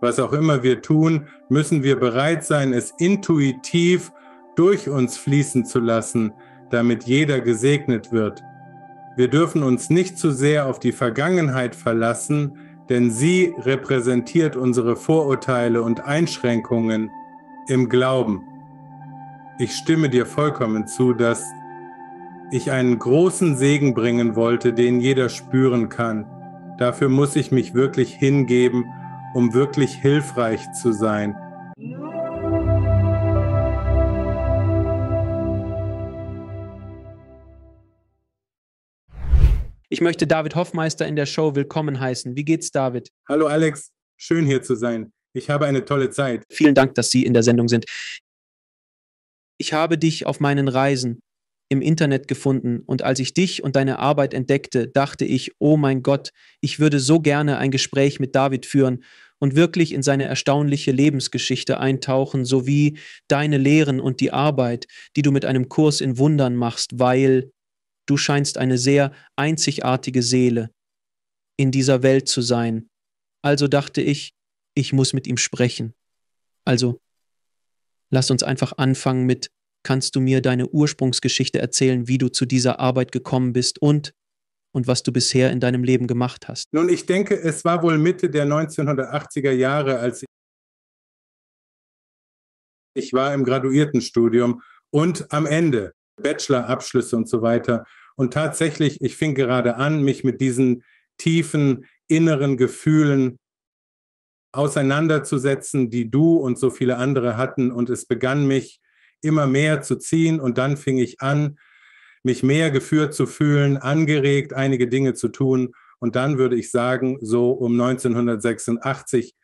was auch immer wir tun, müssen wir bereit sein, es intuitiv durch uns fließen zu lassen, damit jeder gesegnet wird. Wir dürfen uns nicht zu sehr auf die Vergangenheit verlassen, denn sie repräsentiert unsere Vorurteile und Einschränkungen im Glauben. Ich stimme dir vollkommen zu, dass ich einen großen Segen bringen wollte, den jeder spüren kann. Dafür muss ich mich wirklich hingeben um wirklich hilfreich zu sein. Ich möchte David Hoffmeister in der Show willkommen heißen. Wie geht's, David? Hallo, Alex. Schön hier zu sein. Ich habe eine tolle Zeit. Vielen Dank, dass Sie in der Sendung sind. Ich habe dich auf meinen Reisen im Internet gefunden und als ich dich und deine Arbeit entdeckte, dachte ich, oh mein Gott, ich würde so gerne ein Gespräch mit David führen und wirklich in seine erstaunliche Lebensgeschichte eintauchen, sowie deine Lehren und die Arbeit, die du mit einem Kurs in Wundern machst, weil du scheinst eine sehr einzigartige Seele in dieser Welt zu sein. Also dachte ich, ich muss mit ihm sprechen. Also lass uns einfach anfangen mit Kannst du mir deine Ursprungsgeschichte erzählen, wie du zu dieser Arbeit gekommen bist und und was du bisher in deinem Leben gemacht hast? Nun, ich denke, es war wohl Mitte der 1980er Jahre, als ich war im Graduiertenstudium und am Ende Bachelorabschlüsse und so weiter. Und tatsächlich, ich fing gerade an, mich mit diesen tiefen inneren Gefühlen auseinanderzusetzen, die du und so viele andere hatten. Und es begann mich immer mehr zu ziehen. Und dann fing ich an, mich mehr geführt zu fühlen, angeregt, einige Dinge zu tun. Und dann würde ich sagen, so um 1986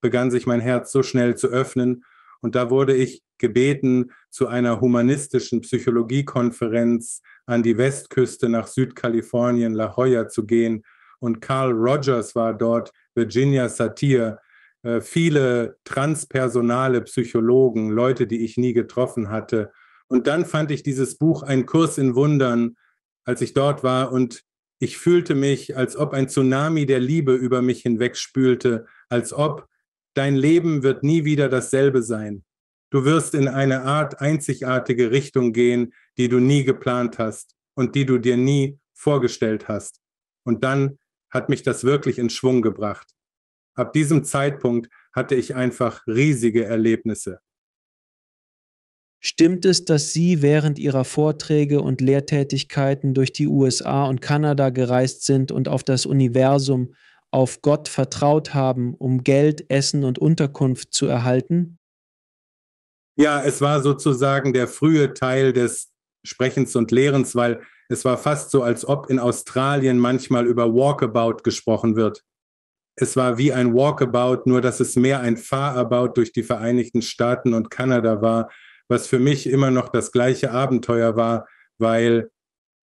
begann sich mein Herz so schnell zu öffnen. Und da wurde ich gebeten, zu einer humanistischen Psychologiekonferenz an die Westküste nach Südkalifornien, La Jolla zu gehen. Und Carl Rogers war dort, Virginia Satir, äh, viele transpersonale Psychologen, Leute, die ich nie getroffen hatte. Und dann fand ich dieses Buch Ein Kurs in Wundern, als ich dort war und ich fühlte mich, als ob ein Tsunami der Liebe über mich hinwegspülte, als ob dein Leben wird nie wieder dasselbe sein. Du wirst in eine Art einzigartige Richtung gehen, die du nie geplant hast und die du dir nie vorgestellt hast. Und dann hat mich das wirklich in Schwung gebracht. Ab diesem Zeitpunkt hatte ich einfach riesige Erlebnisse. Stimmt es, dass Sie während Ihrer Vorträge und Lehrtätigkeiten durch die USA und Kanada gereist sind und auf das Universum, auf Gott vertraut haben, um Geld, Essen und Unterkunft zu erhalten? Ja, es war sozusagen der frühe Teil des Sprechens und Lehrens, weil es war fast so, als ob in Australien manchmal über Walkabout gesprochen wird. Es war wie ein Walkabout, nur dass es mehr ein Fahrabout durch die Vereinigten Staaten und Kanada war, was für mich immer noch das gleiche Abenteuer war, weil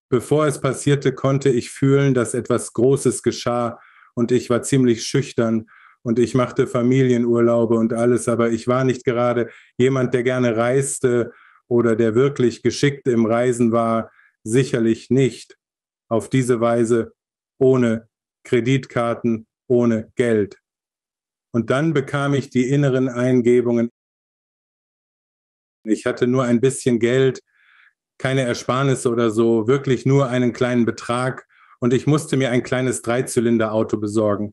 bevor es passierte, konnte ich fühlen, dass etwas Großes geschah und ich war ziemlich schüchtern und ich machte Familienurlaube und alles, aber ich war nicht gerade jemand, der gerne reiste oder der wirklich geschickt im Reisen war, sicherlich nicht auf diese Weise ohne Kreditkarten, ohne Geld. Und dann bekam ich die inneren Eingebungen. Ich hatte nur ein bisschen Geld, keine Ersparnisse oder so, wirklich nur einen kleinen Betrag. Und ich musste mir ein kleines Dreizylinder-Auto besorgen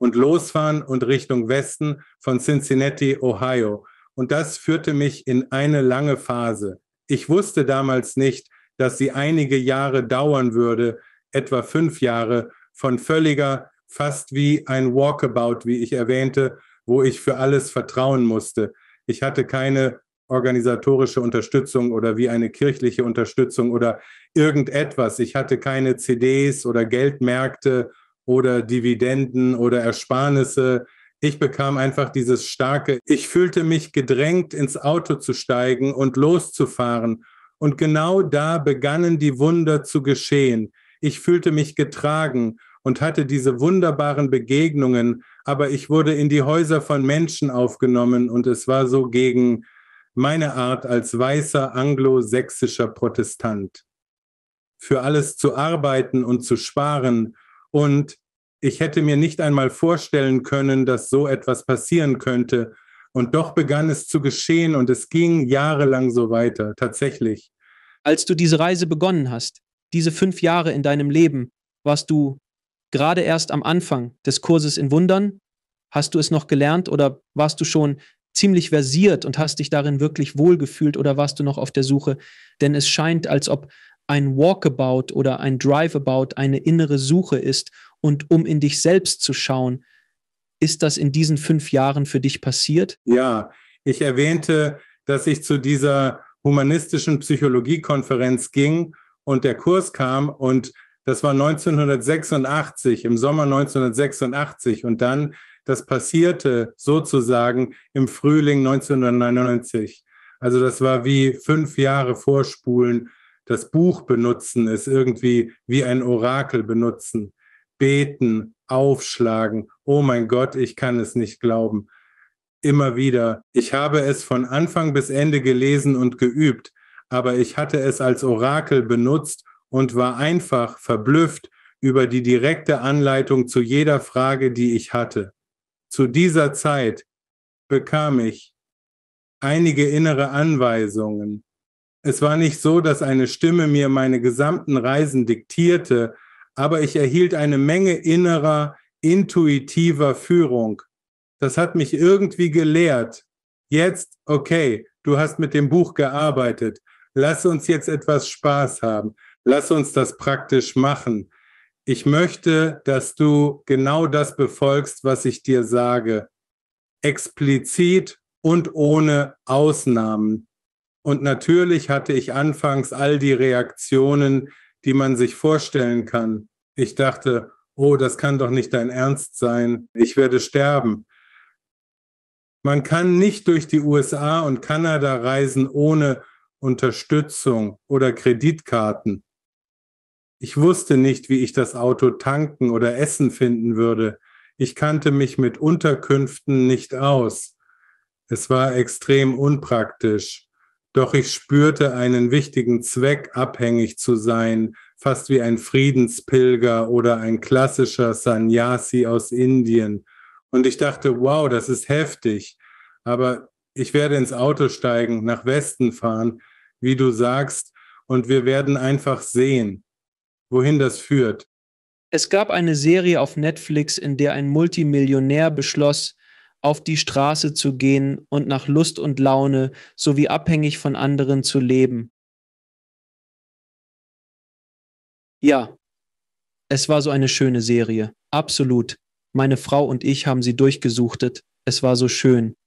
und losfahren und Richtung Westen von Cincinnati, Ohio. Und das führte mich in eine lange Phase. Ich wusste damals nicht, dass sie einige Jahre dauern würde, etwa fünf Jahre von völliger, fast wie ein Walkabout, wie ich erwähnte, wo ich für alles vertrauen musste. Ich hatte keine organisatorische Unterstützung oder wie eine kirchliche Unterstützung oder irgendetwas. Ich hatte keine CDs oder Geldmärkte oder Dividenden oder Ersparnisse. Ich bekam einfach dieses starke, ich fühlte mich gedrängt, ins Auto zu steigen und loszufahren. Und genau da begannen die Wunder zu geschehen. Ich fühlte mich getragen und hatte diese wunderbaren Begegnungen, aber ich wurde in die Häuser von Menschen aufgenommen und es war so gegen meine Art als weißer anglosächsischer Protestant. Für alles zu arbeiten und zu sparen und ich hätte mir nicht einmal vorstellen können, dass so etwas passieren könnte. Und doch begann es zu geschehen und es ging jahrelang so weiter, tatsächlich. Als du diese Reise begonnen hast, diese fünf Jahre in deinem Leben, warst du gerade erst am Anfang des Kurses in Wundern? Hast du es noch gelernt oder warst du schon ziemlich versiert und hast dich darin wirklich wohlgefühlt oder warst du noch auf der Suche? Denn es scheint, als ob ein Walkabout oder ein Driveabout eine innere Suche ist und um in dich selbst zu schauen. Ist das in diesen fünf Jahren für dich passiert? Ja, ich erwähnte, dass ich zu dieser humanistischen Psychologiekonferenz ging und der Kurs kam und das war 1986, im Sommer 1986 und dann das passierte sozusagen im Frühling 1999. Also das war wie fünf Jahre vorspulen. Das Buch benutzen es irgendwie wie ein Orakel benutzen. Beten, aufschlagen. Oh mein Gott, ich kann es nicht glauben. Immer wieder. Ich habe es von Anfang bis Ende gelesen und geübt aber ich hatte es als Orakel benutzt und war einfach verblüfft über die direkte Anleitung zu jeder Frage, die ich hatte. Zu dieser Zeit bekam ich einige innere Anweisungen. Es war nicht so, dass eine Stimme mir meine gesamten Reisen diktierte, aber ich erhielt eine Menge innerer, intuitiver Führung. Das hat mich irgendwie gelehrt. Jetzt, okay, du hast mit dem Buch gearbeitet lass uns jetzt etwas Spaß haben, lass uns das praktisch machen. Ich möchte, dass du genau das befolgst, was ich dir sage, explizit und ohne Ausnahmen. Und natürlich hatte ich anfangs all die Reaktionen, die man sich vorstellen kann. Ich dachte, oh, das kann doch nicht dein Ernst sein, ich werde sterben. Man kann nicht durch die USA und Kanada reisen, ohne Unterstützung oder Kreditkarten. Ich wusste nicht, wie ich das Auto tanken oder Essen finden würde. Ich kannte mich mit Unterkünften nicht aus. Es war extrem unpraktisch. Doch ich spürte einen wichtigen Zweck, abhängig zu sein, fast wie ein Friedenspilger oder ein klassischer Sanyasi aus Indien. Und ich dachte, wow, das ist heftig. Aber ich werde ins Auto steigen, nach Westen fahren wie du sagst, und wir werden einfach sehen, wohin das führt. Es gab eine Serie auf Netflix, in der ein Multimillionär beschloss, auf die Straße zu gehen und nach Lust und Laune sowie abhängig von anderen zu leben. Ja, es war so eine schöne Serie, absolut. Meine Frau und ich haben sie durchgesuchtet, es war so schön.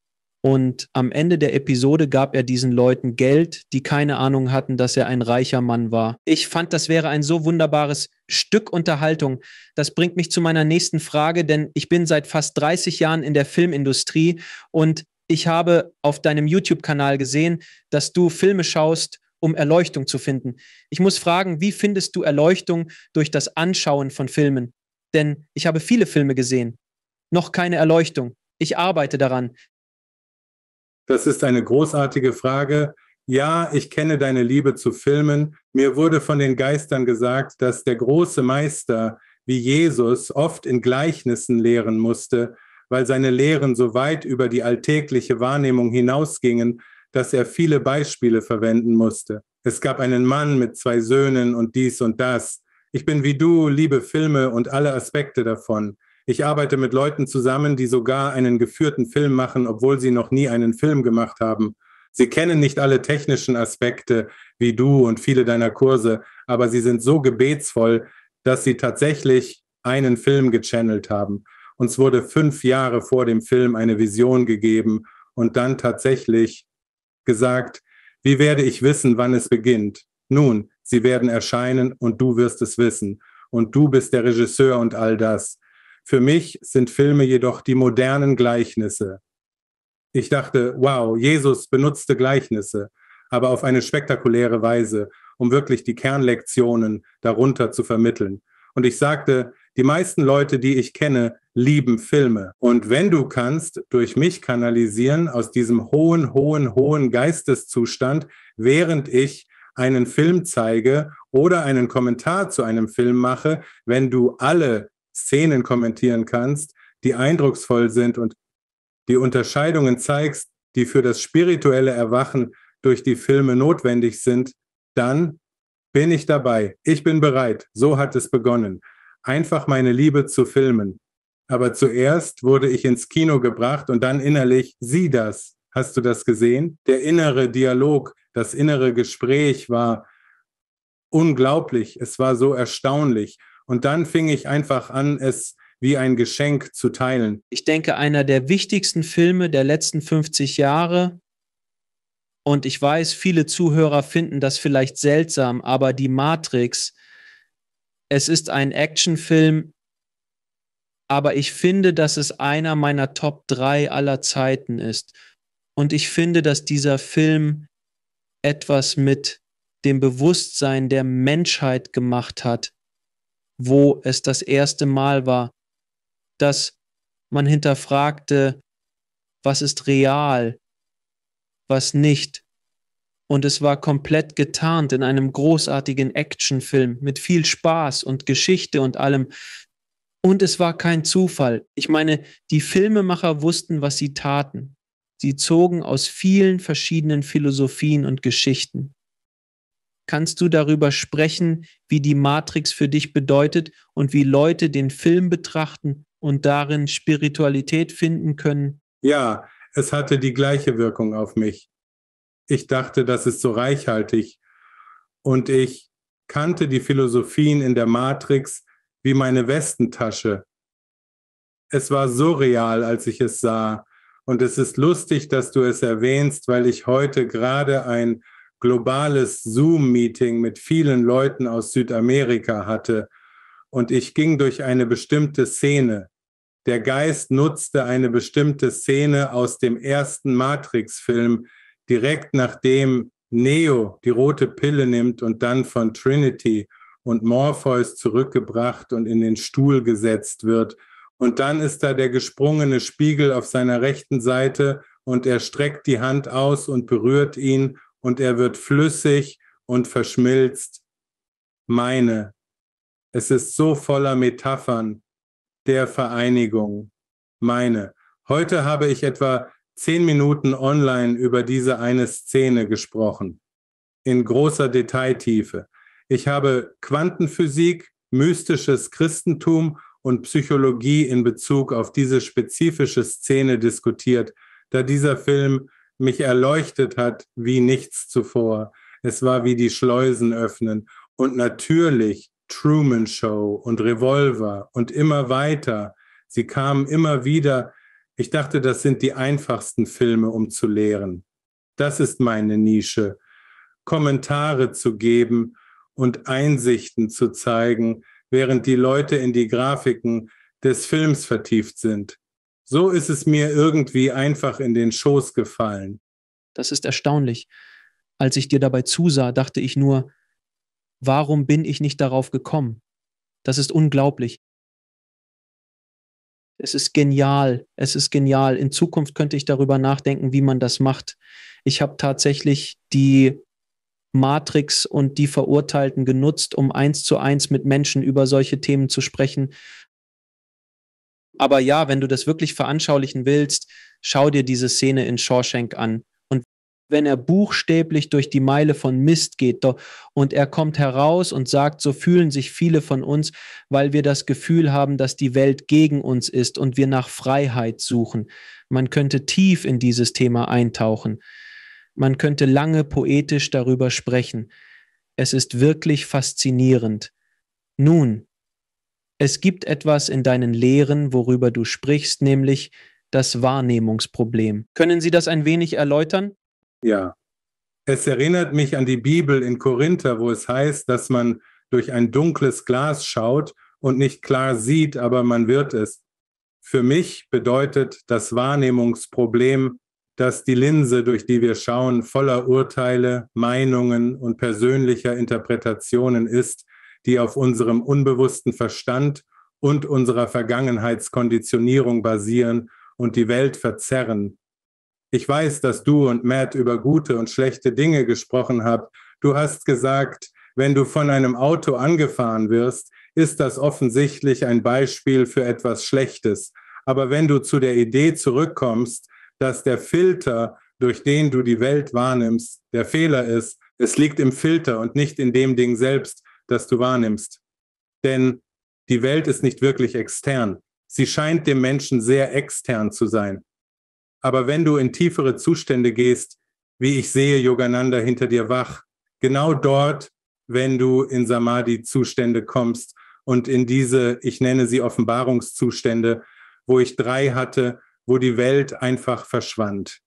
Und am Ende der Episode gab er diesen Leuten Geld, die keine Ahnung hatten, dass er ein reicher Mann war. Ich fand, das wäre ein so wunderbares Stück Unterhaltung. Das bringt mich zu meiner nächsten Frage, denn ich bin seit fast 30 Jahren in der Filmindustrie und ich habe auf deinem YouTube-Kanal gesehen, dass du Filme schaust, um Erleuchtung zu finden. Ich muss fragen, wie findest du Erleuchtung durch das Anschauen von Filmen? Denn ich habe viele Filme gesehen, noch keine Erleuchtung. Ich arbeite daran. Das ist eine großartige Frage. Ja, ich kenne deine Liebe zu Filmen. Mir wurde von den Geistern gesagt, dass der große Meister wie Jesus oft in Gleichnissen lehren musste, weil seine Lehren so weit über die alltägliche Wahrnehmung hinausgingen, dass er viele Beispiele verwenden musste. Es gab einen Mann mit zwei Söhnen und dies und das. Ich bin wie du, liebe Filme und alle Aspekte davon. Ich arbeite mit Leuten zusammen, die sogar einen geführten Film machen, obwohl sie noch nie einen Film gemacht haben. Sie kennen nicht alle technischen Aspekte wie du und viele deiner Kurse, aber sie sind so gebetsvoll, dass sie tatsächlich einen Film gechannelt haben. Uns wurde fünf Jahre vor dem Film eine Vision gegeben und dann tatsächlich gesagt, wie werde ich wissen, wann es beginnt? Nun, sie werden erscheinen und du wirst es wissen. Und du bist der Regisseur und all das. Für mich sind Filme jedoch die modernen Gleichnisse. Ich dachte, wow, Jesus benutzte Gleichnisse, aber auf eine spektakuläre Weise, um wirklich die Kernlektionen darunter zu vermitteln. Und ich sagte, die meisten Leute, die ich kenne, lieben Filme. Und wenn du kannst, durch mich kanalisieren aus diesem hohen, hohen, hohen Geisteszustand, während ich einen Film zeige oder einen Kommentar zu einem Film mache, wenn du alle Szenen kommentieren kannst, die eindrucksvoll sind und die Unterscheidungen zeigst, die für das spirituelle Erwachen durch die Filme notwendig sind, dann bin ich dabei. Ich bin bereit. So hat es begonnen. Einfach meine Liebe zu filmen. Aber zuerst wurde ich ins Kino gebracht und dann innerlich, sieh das. Hast du das gesehen? Der innere Dialog, das innere Gespräch war unglaublich. Es war so erstaunlich. Und dann fing ich einfach an, es wie ein Geschenk zu teilen. Ich denke, einer der wichtigsten Filme der letzten 50 Jahre. Und ich weiß, viele Zuhörer finden das vielleicht seltsam, aber die Matrix, es ist ein Actionfilm, aber ich finde, dass es einer meiner Top 3 aller Zeiten ist. Und ich finde, dass dieser Film etwas mit dem Bewusstsein der Menschheit gemacht hat, wo es das erste Mal war, dass man hinterfragte, was ist real, was nicht. Und es war komplett getarnt in einem großartigen Actionfilm mit viel Spaß und Geschichte und allem. Und es war kein Zufall. Ich meine, die Filmemacher wussten, was sie taten. Sie zogen aus vielen verschiedenen Philosophien und Geschichten kannst du darüber sprechen, wie die Matrix für dich bedeutet und wie Leute den Film betrachten und darin Spiritualität finden können? Ja, es hatte die gleiche Wirkung auf mich. Ich dachte, das ist so reichhaltig. Und ich kannte die Philosophien in der Matrix wie meine Westentasche. Es war so real, als ich es sah. Und es ist lustig, dass du es erwähnst, weil ich heute gerade ein globales Zoom-Meeting mit vielen Leuten aus Südamerika hatte und ich ging durch eine bestimmte Szene. Der Geist nutzte eine bestimmte Szene aus dem ersten Matrix-Film, direkt nachdem Neo die rote Pille nimmt und dann von Trinity und Morpheus zurückgebracht und in den Stuhl gesetzt wird. Und dann ist da der gesprungene Spiegel auf seiner rechten Seite und er streckt die Hand aus und berührt ihn und er wird flüssig und verschmilzt. Meine, es ist so voller Metaphern der Vereinigung. Meine, heute habe ich etwa zehn Minuten online über diese eine Szene gesprochen, in großer Detailtiefe. Ich habe Quantenphysik, mystisches Christentum und Psychologie in Bezug auf diese spezifische Szene diskutiert, da dieser Film mich erleuchtet hat wie nichts zuvor. Es war wie die Schleusen öffnen. Und natürlich Truman Show und Revolver und immer weiter. Sie kamen immer wieder. Ich dachte, das sind die einfachsten Filme, um zu lehren. Das ist meine Nische. Kommentare zu geben und Einsichten zu zeigen, während die Leute in die Grafiken des Films vertieft sind. So ist es mir irgendwie einfach in den Schoß gefallen. Das ist erstaunlich. Als ich dir dabei zusah, dachte ich nur, warum bin ich nicht darauf gekommen? Das ist unglaublich. Es ist genial, es ist genial. In Zukunft könnte ich darüber nachdenken, wie man das macht. Ich habe tatsächlich die Matrix und die Verurteilten genutzt, um eins zu eins mit Menschen über solche Themen zu sprechen aber ja, wenn du das wirklich veranschaulichen willst, schau dir diese Szene in Shawshank an. Und wenn er buchstäblich durch die Meile von Mist geht und er kommt heraus und sagt, so fühlen sich viele von uns, weil wir das Gefühl haben, dass die Welt gegen uns ist und wir nach Freiheit suchen. Man könnte tief in dieses Thema eintauchen. Man könnte lange poetisch darüber sprechen. Es ist wirklich faszinierend. Nun, es gibt etwas in deinen Lehren, worüber du sprichst, nämlich das Wahrnehmungsproblem. Können Sie das ein wenig erläutern? Ja. Es erinnert mich an die Bibel in Korinther, wo es heißt, dass man durch ein dunkles Glas schaut und nicht klar sieht, aber man wird es. Für mich bedeutet das Wahrnehmungsproblem, dass die Linse, durch die wir schauen, voller Urteile, Meinungen und persönlicher Interpretationen ist, die auf unserem unbewussten Verstand und unserer Vergangenheitskonditionierung basieren und die Welt verzerren. Ich weiß, dass du und Matt über gute und schlechte Dinge gesprochen habt. Du hast gesagt, wenn du von einem Auto angefahren wirst, ist das offensichtlich ein Beispiel für etwas Schlechtes. Aber wenn du zu der Idee zurückkommst, dass der Filter, durch den du die Welt wahrnimmst, der Fehler ist, es liegt im Filter und nicht in dem Ding selbst, das du wahrnimmst. Denn die Welt ist nicht wirklich extern. Sie scheint dem Menschen sehr extern zu sein. Aber wenn du in tiefere Zustände gehst, wie ich sehe, Yogananda hinter dir wach, genau dort, wenn du in Samadhi-Zustände kommst und in diese, ich nenne sie Offenbarungszustände, wo ich drei hatte, wo die Welt einfach verschwand.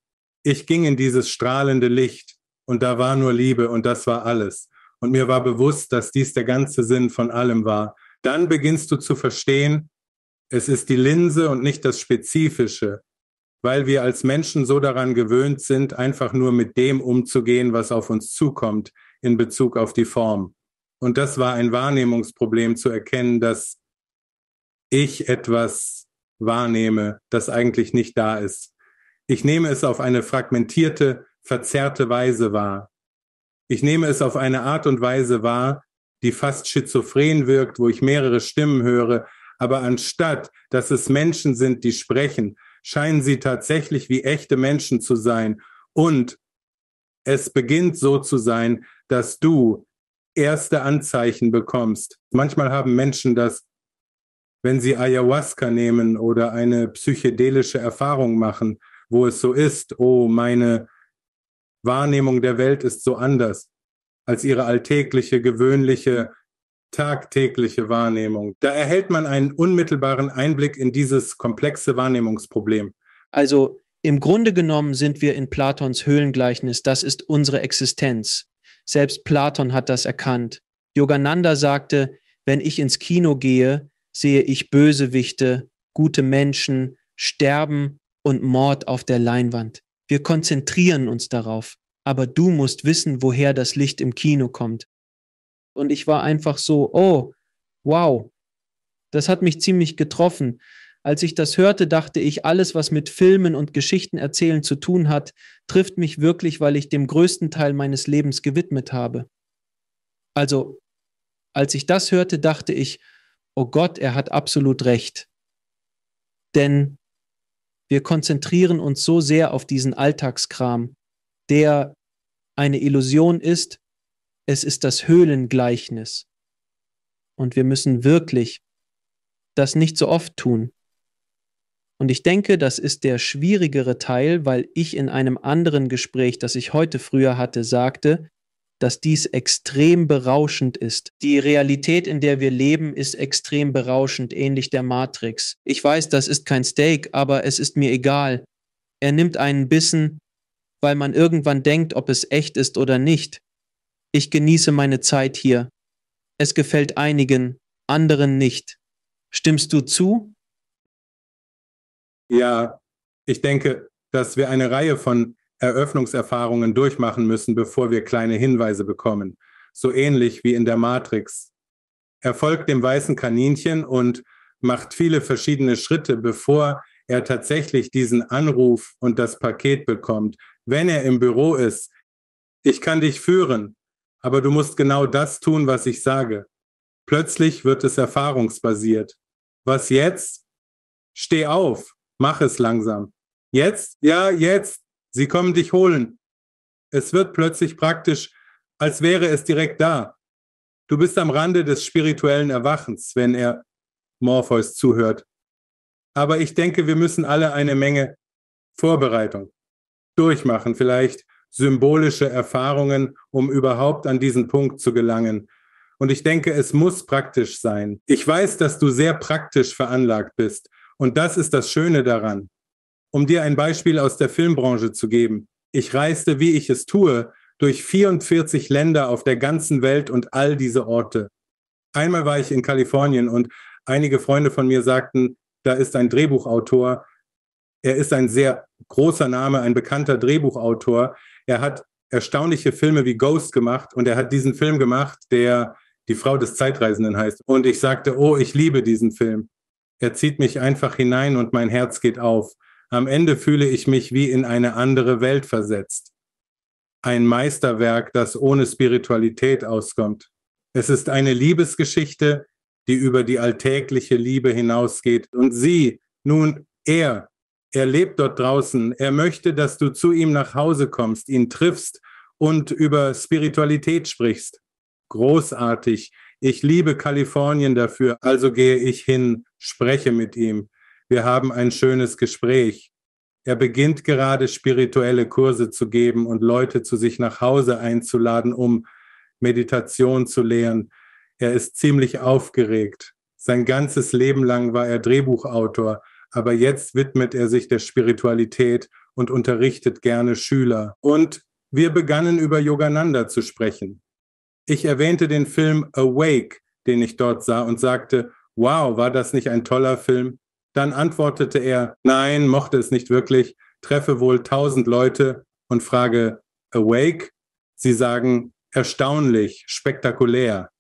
Ich ging in dieses strahlende Licht und da war nur Liebe und das war alles und mir war bewusst, dass dies der ganze Sinn von allem war. Dann beginnst du zu verstehen, es ist die Linse und nicht das Spezifische, weil wir als Menschen so daran gewöhnt sind, einfach nur mit dem umzugehen, was auf uns zukommt in Bezug auf die Form. Und das war ein Wahrnehmungsproblem zu erkennen, dass ich etwas wahrnehme, das eigentlich nicht da ist. Ich nehme es auf eine fragmentierte, verzerrte Weise wahr. Ich nehme es auf eine Art und Weise wahr, die fast schizophren wirkt, wo ich mehrere Stimmen höre, aber anstatt, dass es Menschen sind, die sprechen, scheinen sie tatsächlich wie echte Menschen zu sein. Und es beginnt so zu sein, dass du erste Anzeichen bekommst. Manchmal haben Menschen das, wenn sie Ayahuasca nehmen oder eine psychedelische Erfahrung machen, wo es so ist, oh, meine Wahrnehmung der Welt ist so anders als ihre alltägliche, gewöhnliche, tagtägliche Wahrnehmung. Da erhält man einen unmittelbaren Einblick in dieses komplexe Wahrnehmungsproblem. Also im Grunde genommen sind wir in Platons Höhlengleichnis, das ist unsere Existenz. Selbst Platon hat das erkannt. Yogananda sagte, wenn ich ins Kino gehe, sehe ich Bösewichte, gute Menschen, Sterben und Mord auf der Leinwand. Wir konzentrieren uns darauf, aber du musst wissen, woher das Licht im Kino kommt. Und ich war einfach so, oh, wow, das hat mich ziemlich getroffen. Als ich das hörte, dachte ich, alles, was mit Filmen und Geschichten erzählen zu tun hat, trifft mich wirklich, weil ich dem größten Teil meines Lebens gewidmet habe. Also, als ich das hörte, dachte ich, oh Gott, er hat absolut recht. Denn wir konzentrieren uns so sehr auf diesen Alltagskram, der eine Illusion ist. Es ist das Höhlengleichnis. Und wir müssen wirklich das nicht so oft tun. Und ich denke, das ist der schwierigere Teil, weil ich in einem anderen Gespräch, das ich heute früher hatte, sagte, dass dies extrem berauschend ist. Die Realität, in der wir leben, ist extrem berauschend, ähnlich der Matrix. Ich weiß, das ist kein Steak, aber es ist mir egal. Er nimmt einen Bissen, weil man irgendwann denkt, ob es echt ist oder nicht. Ich genieße meine Zeit hier. Es gefällt einigen, anderen nicht. Stimmst du zu? Ja, ich denke, dass wir eine Reihe von Eröffnungserfahrungen durchmachen müssen, bevor wir kleine Hinweise bekommen, so ähnlich wie in der Matrix. Er folgt dem weißen Kaninchen und macht viele verschiedene Schritte, bevor er tatsächlich diesen Anruf und das Paket bekommt, wenn er im Büro ist. Ich kann dich führen, aber du musst genau das tun, was ich sage. Plötzlich wird es erfahrungsbasiert. Was jetzt? Steh auf, mach es langsam. Jetzt? Ja, jetzt. Sie kommen dich holen. Es wird plötzlich praktisch, als wäre es direkt da. Du bist am Rande des spirituellen Erwachens, wenn er Morpheus zuhört. Aber ich denke, wir müssen alle eine Menge Vorbereitung durchmachen, vielleicht symbolische Erfahrungen, um überhaupt an diesen Punkt zu gelangen. Und ich denke, es muss praktisch sein. Ich weiß, dass du sehr praktisch veranlagt bist. Und das ist das Schöne daran. Um dir ein Beispiel aus der Filmbranche zu geben. Ich reiste, wie ich es tue, durch 44 Länder auf der ganzen Welt und all diese Orte. Einmal war ich in Kalifornien und einige Freunde von mir sagten, da ist ein Drehbuchautor. Er ist ein sehr großer Name, ein bekannter Drehbuchautor. Er hat erstaunliche Filme wie Ghost gemacht und er hat diesen Film gemacht, der Die Frau des Zeitreisenden heißt. Und ich sagte, oh, ich liebe diesen Film. Er zieht mich einfach hinein und mein Herz geht auf. Am Ende fühle ich mich wie in eine andere Welt versetzt. Ein Meisterwerk, das ohne Spiritualität auskommt. Es ist eine Liebesgeschichte, die über die alltägliche Liebe hinausgeht. Und sie, nun er, er lebt dort draußen. Er möchte, dass du zu ihm nach Hause kommst, ihn triffst und über Spiritualität sprichst. Großartig. Ich liebe Kalifornien dafür, also gehe ich hin, spreche mit ihm. Wir haben ein schönes Gespräch. Er beginnt gerade spirituelle Kurse zu geben und Leute zu sich nach Hause einzuladen, um Meditation zu lehren. Er ist ziemlich aufgeregt. Sein ganzes Leben lang war er Drehbuchautor, aber jetzt widmet er sich der Spiritualität und unterrichtet gerne Schüler. Und wir begannen über Yogananda zu sprechen. Ich erwähnte den Film Awake, den ich dort sah und sagte, wow, war das nicht ein toller Film? Dann antwortete er, nein, mochte es nicht wirklich, treffe wohl tausend Leute und frage, awake? Sie sagen, erstaunlich, spektakulär.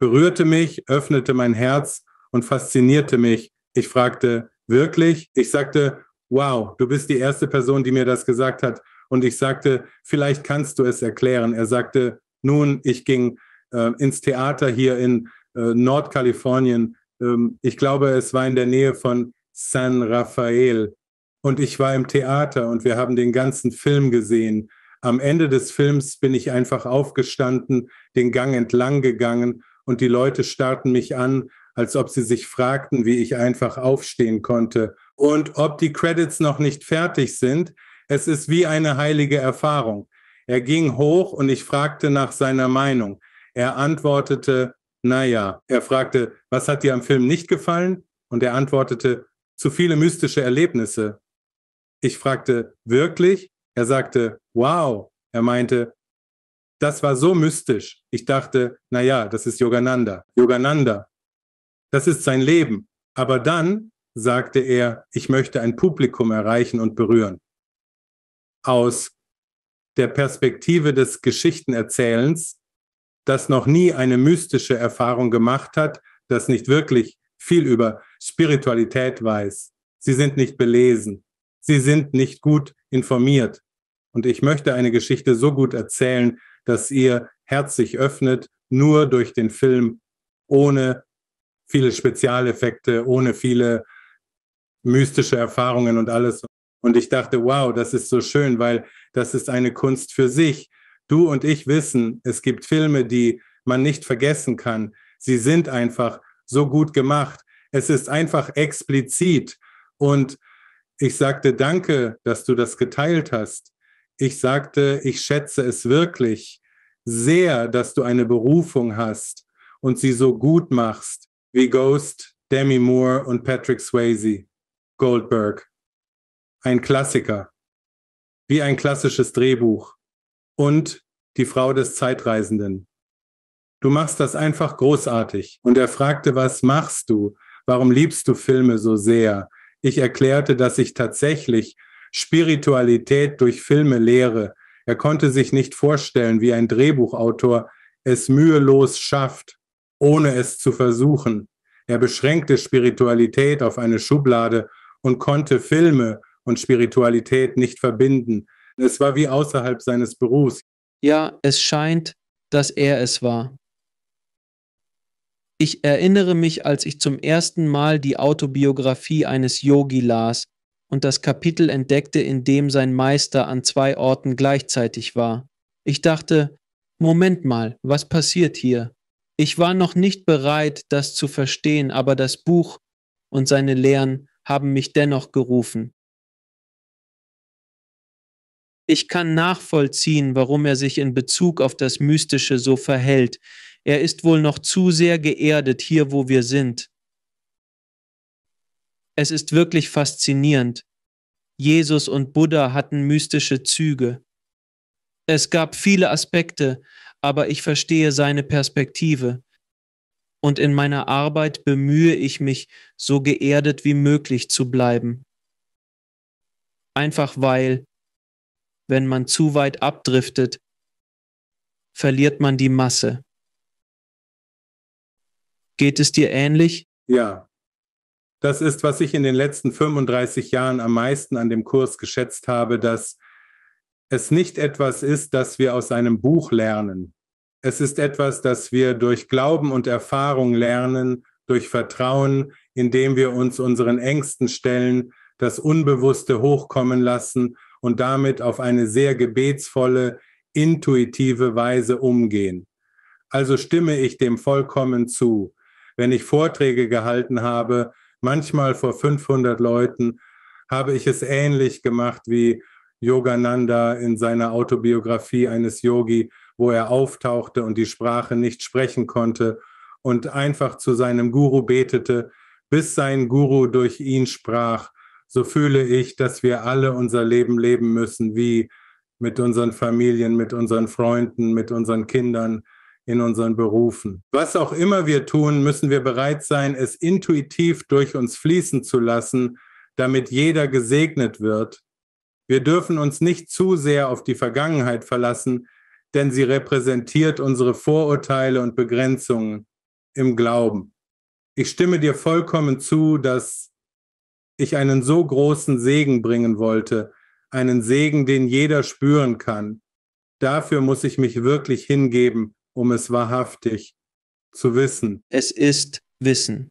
Berührte mich, öffnete mein Herz und faszinierte mich. Ich fragte, wirklich? Ich sagte, wow, du bist die erste Person, die mir das gesagt hat. Und ich sagte, vielleicht kannst du es erklären. Er sagte, nun, ich ging äh, ins Theater hier in äh, Nordkalifornien. Ähm, ich glaube, es war in der Nähe von San Rafael. Und ich war im Theater und wir haben den ganzen Film gesehen. Am Ende des Films bin ich einfach aufgestanden, den Gang entlang gegangen und die Leute starrten mich an, als ob sie sich fragten, wie ich einfach aufstehen konnte und ob die Credits noch nicht fertig sind. Es ist wie eine heilige Erfahrung. Er ging hoch und ich fragte nach seiner Meinung. Er antwortete, naja. Er fragte, was hat dir am Film nicht gefallen? Und er antwortete, zu viele mystische Erlebnisse. Ich fragte, wirklich? Er sagte, wow. Er meinte, das war so mystisch. Ich dachte, naja, das ist Yogananda. Yogananda. Das ist sein Leben. Aber dann sagte er, ich möchte ein Publikum erreichen und berühren. Aus der Perspektive des Geschichtenerzählens, das noch nie eine mystische Erfahrung gemacht hat, das nicht wirklich viel über Spiritualität weiß. Sie sind nicht belesen. Sie sind nicht gut informiert. Und ich möchte eine Geschichte so gut erzählen, dass ihr Herz sich öffnet, nur durch den Film, ohne viele Spezialeffekte, ohne viele mystische Erfahrungen und alles. Und ich dachte, wow, das ist so schön, weil das ist eine Kunst für sich. Du und ich wissen, es gibt Filme, die man nicht vergessen kann. Sie sind einfach so gut gemacht, es ist einfach explizit. Und ich sagte, danke, dass du das geteilt hast. Ich sagte, ich schätze es wirklich sehr, dass du eine Berufung hast und sie so gut machst wie Ghost, Demi Moore und Patrick Swayze. Goldberg. Ein Klassiker. Wie ein klassisches Drehbuch. Und die Frau des Zeitreisenden. Du machst das einfach großartig. Und er fragte, was machst du? warum liebst du Filme so sehr? Ich erklärte, dass ich tatsächlich Spiritualität durch Filme lehre. Er konnte sich nicht vorstellen, wie ein Drehbuchautor es mühelos schafft, ohne es zu versuchen. Er beschränkte Spiritualität auf eine Schublade und konnte Filme und Spiritualität nicht verbinden. Es war wie außerhalb seines Berufs. Ja, es scheint, dass er es war. Ich erinnere mich, als ich zum ersten Mal die Autobiografie eines Yogi las und das Kapitel entdeckte, in dem sein Meister an zwei Orten gleichzeitig war. Ich dachte, Moment mal, was passiert hier? Ich war noch nicht bereit, das zu verstehen, aber das Buch und seine Lehren haben mich dennoch gerufen. Ich kann nachvollziehen, warum er sich in Bezug auf das Mystische so verhält, er ist wohl noch zu sehr geerdet hier, wo wir sind. Es ist wirklich faszinierend. Jesus und Buddha hatten mystische Züge. Es gab viele Aspekte, aber ich verstehe seine Perspektive. Und in meiner Arbeit bemühe ich mich, so geerdet wie möglich zu bleiben. Einfach weil, wenn man zu weit abdriftet, verliert man die Masse. Geht es dir ähnlich? Ja. Das ist, was ich in den letzten 35 Jahren am meisten an dem Kurs geschätzt habe, dass es nicht etwas ist, das wir aus einem Buch lernen. Es ist etwas, das wir durch Glauben und Erfahrung lernen, durch Vertrauen, indem wir uns unseren Ängsten stellen, das Unbewusste hochkommen lassen und damit auf eine sehr gebetsvolle, intuitive Weise umgehen. Also stimme ich dem vollkommen zu wenn ich Vorträge gehalten habe, manchmal vor 500 Leuten, habe ich es ähnlich gemacht wie Yogananda in seiner Autobiografie eines Yogi, wo er auftauchte und die Sprache nicht sprechen konnte und einfach zu seinem Guru betete, bis sein Guru durch ihn sprach. So fühle ich, dass wir alle unser Leben leben müssen, wie mit unseren Familien, mit unseren Freunden, mit unseren Kindern, in unseren Berufen. Was auch immer wir tun, müssen wir bereit sein, es intuitiv durch uns fließen zu lassen, damit jeder gesegnet wird. Wir dürfen uns nicht zu sehr auf die Vergangenheit verlassen, denn sie repräsentiert unsere Vorurteile und Begrenzungen im Glauben. Ich stimme dir vollkommen zu, dass ich einen so großen Segen bringen wollte, einen Segen, den jeder spüren kann. Dafür muss ich mich wirklich hingeben um es wahrhaftig zu wissen. Es ist Wissen.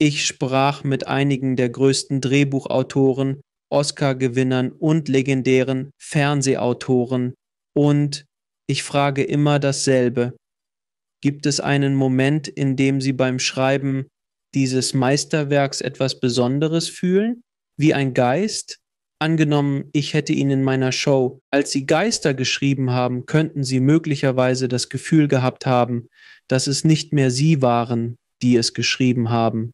Ich sprach mit einigen der größten Drehbuchautoren, Oscar-Gewinnern und legendären Fernsehautoren und ich frage immer dasselbe. Gibt es einen Moment, in dem Sie beim Schreiben dieses Meisterwerks etwas Besonderes fühlen, wie ein Geist, Angenommen, ich hätte ihn in meiner Show, als Sie Geister geschrieben haben, könnten Sie möglicherweise das Gefühl gehabt haben, dass es nicht mehr Sie waren, die es geschrieben haben,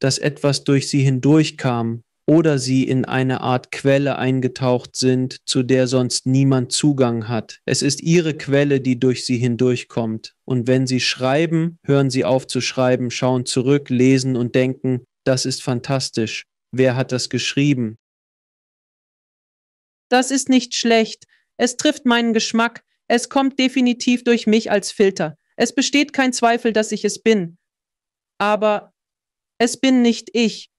dass etwas durch Sie hindurchkam oder Sie in eine Art Quelle eingetaucht sind, zu der sonst niemand Zugang hat. Es ist Ihre Quelle, die durch Sie hindurchkommt. Und wenn Sie schreiben, hören Sie auf zu schreiben, schauen zurück, lesen und denken, das ist fantastisch. Wer hat das geschrieben? Das ist nicht schlecht. Es trifft meinen Geschmack. Es kommt definitiv durch mich als Filter. Es besteht kein Zweifel, dass ich es bin. Aber es bin nicht ich.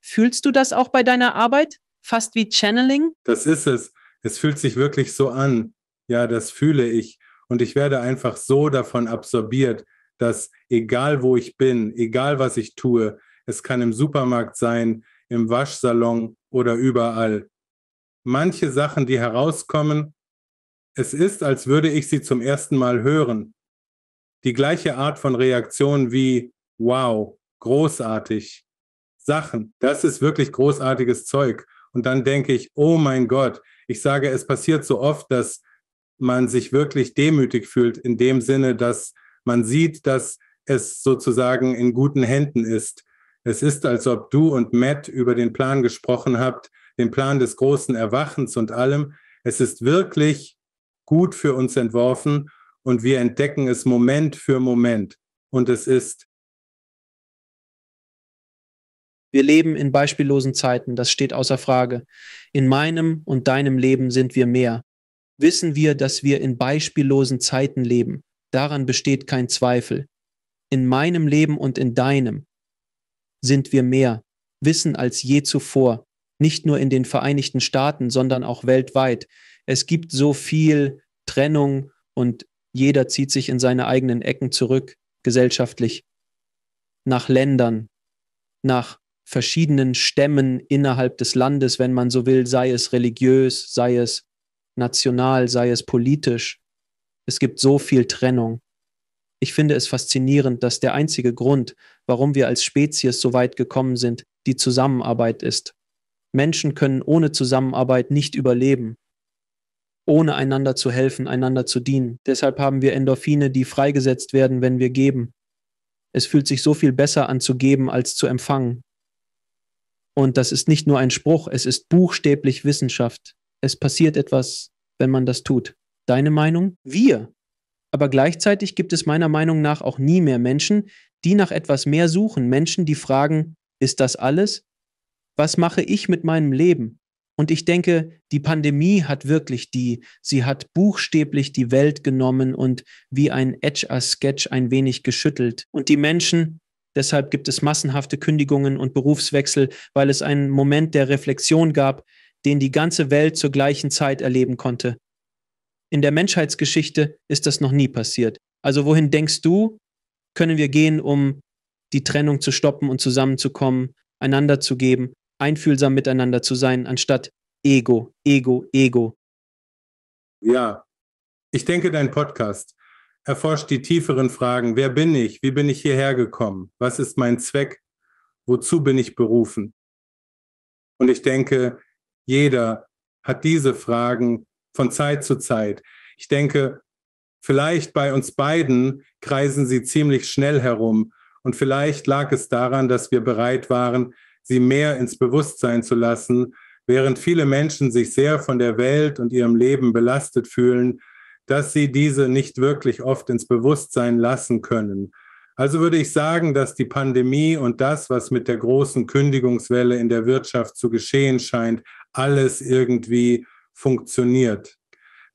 Fühlst du das auch bei deiner Arbeit? Fast wie Channeling? Das ist es. Es fühlt sich wirklich so an. Ja, das fühle ich. Und ich werde einfach so davon absorbiert, dass egal wo ich bin, egal was ich tue, es kann im Supermarkt sein, im Waschsalon oder überall, manche Sachen, die herauskommen, es ist, als würde ich sie zum ersten Mal hören. Die gleiche Art von Reaktion wie wow, großartig, Sachen, das ist wirklich großartiges Zeug. Und dann denke ich, oh mein Gott, ich sage, es passiert so oft, dass man sich wirklich demütig fühlt, in dem Sinne, dass man sieht, dass es sozusagen in guten Händen ist. Es ist, als ob du und Matt über den Plan gesprochen habt den Plan des großen Erwachens und allem. Es ist wirklich gut für uns entworfen und wir entdecken es Moment für Moment. Und es ist. Wir leben in beispiellosen Zeiten, das steht außer Frage. In meinem und deinem Leben sind wir mehr. Wissen wir, dass wir in beispiellosen Zeiten leben. Daran besteht kein Zweifel. In meinem Leben und in deinem sind wir mehr, wissen als je zuvor nicht nur in den Vereinigten Staaten, sondern auch weltweit. Es gibt so viel Trennung und jeder zieht sich in seine eigenen Ecken zurück, gesellschaftlich, nach Ländern, nach verschiedenen Stämmen innerhalb des Landes, wenn man so will, sei es religiös, sei es national, sei es politisch. Es gibt so viel Trennung. Ich finde es faszinierend, dass der einzige Grund, warum wir als Spezies so weit gekommen sind, die Zusammenarbeit ist. Menschen können ohne Zusammenarbeit nicht überleben, ohne einander zu helfen, einander zu dienen. Deshalb haben wir Endorphine, die freigesetzt werden, wenn wir geben. Es fühlt sich so viel besser an zu geben als zu empfangen. Und das ist nicht nur ein Spruch, es ist buchstäblich Wissenschaft. Es passiert etwas, wenn man das tut. Deine Meinung? Wir. Aber gleichzeitig gibt es meiner Meinung nach auch nie mehr Menschen, die nach etwas mehr suchen. Menschen, die fragen, ist das alles? was mache ich mit meinem Leben? Und ich denke, die Pandemie hat wirklich die, sie hat buchstäblich die Welt genommen und wie ein Edge-a-Sketch ein wenig geschüttelt. Und die Menschen, deshalb gibt es massenhafte Kündigungen und Berufswechsel, weil es einen Moment der Reflexion gab, den die ganze Welt zur gleichen Zeit erleben konnte. In der Menschheitsgeschichte ist das noch nie passiert. Also wohin denkst du, können wir gehen, um die Trennung zu stoppen und zusammenzukommen, einander zu geben einfühlsam miteinander zu sein, anstatt Ego, Ego, Ego. Ja, ich denke, dein Podcast erforscht die tieferen Fragen, wer bin ich, wie bin ich hierher gekommen, was ist mein Zweck, wozu bin ich berufen. Und ich denke, jeder hat diese Fragen von Zeit zu Zeit. Ich denke, vielleicht bei uns beiden kreisen sie ziemlich schnell herum. Und vielleicht lag es daran, dass wir bereit waren, sie mehr ins Bewusstsein zu lassen, während viele Menschen sich sehr von der Welt und ihrem Leben belastet fühlen, dass sie diese nicht wirklich oft ins Bewusstsein lassen können. Also würde ich sagen, dass die Pandemie und das, was mit der großen Kündigungswelle in der Wirtschaft zu geschehen scheint, alles irgendwie funktioniert.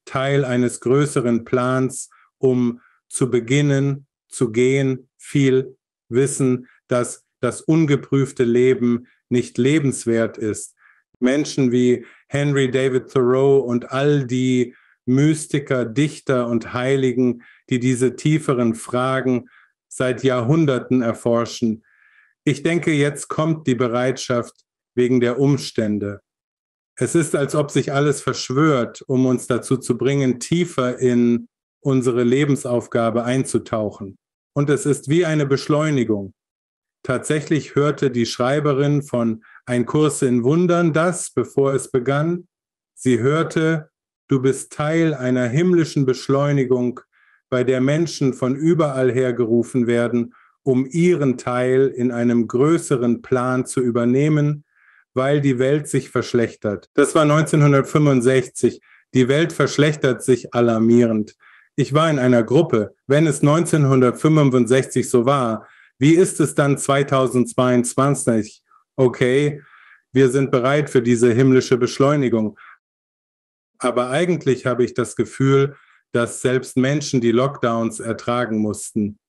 Teil eines größeren Plans, um zu beginnen, zu gehen, viel Wissen, dass das ungeprüfte Leben nicht lebenswert ist. Menschen wie Henry David Thoreau und all die Mystiker, Dichter und Heiligen, die diese tieferen Fragen seit Jahrhunderten erforschen. Ich denke, jetzt kommt die Bereitschaft wegen der Umstände. Es ist, als ob sich alles verschwört, um uns dazu zu bringen, tiefer in unsere Lebensaufgabe einzutauchen. Und es ist wie eine Beschleunigung. Tatsächlich hörte die Schreiberin von Ein Kurs in Wundern das, bevor es begann. Sie hörte, du bist Teil einer himmlischen Beschleunigung, bei der Menschen von überall her gerufen werden, um ihren Teil in einem größeren Plan zu übernehmen, weil die Welt sich verschlechtert. Das war 1965. Die Welt verschlechtert sich alarmierend. Ich war in einer Gruppe. Wenn es 1965 so war, wie ist es dann 2022? Okay, wir sind bereit für diese himmlische Beschleunigung. Aber eigentlich habe ich das Gefühl, dass selbst Menschen die Lockdowns ertragen mussten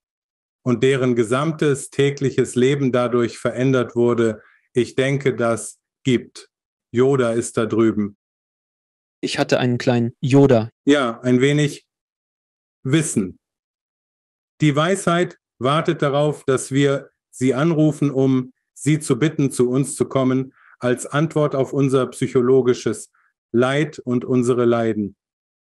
und deren gesamtes tägliches Leben dadurch verändert wurde. Ich denke, das gibt. Yoda ist da drüben. Ich hatte einen kleinen Yoda. Ja, ein wenig Wissen. Die Weisheit wartet darauf, dass wir sie anrufen, um sie zu bitten, zu uns zu kommen, als Antwort auf unser psychologisches Leid und unsere Leiden.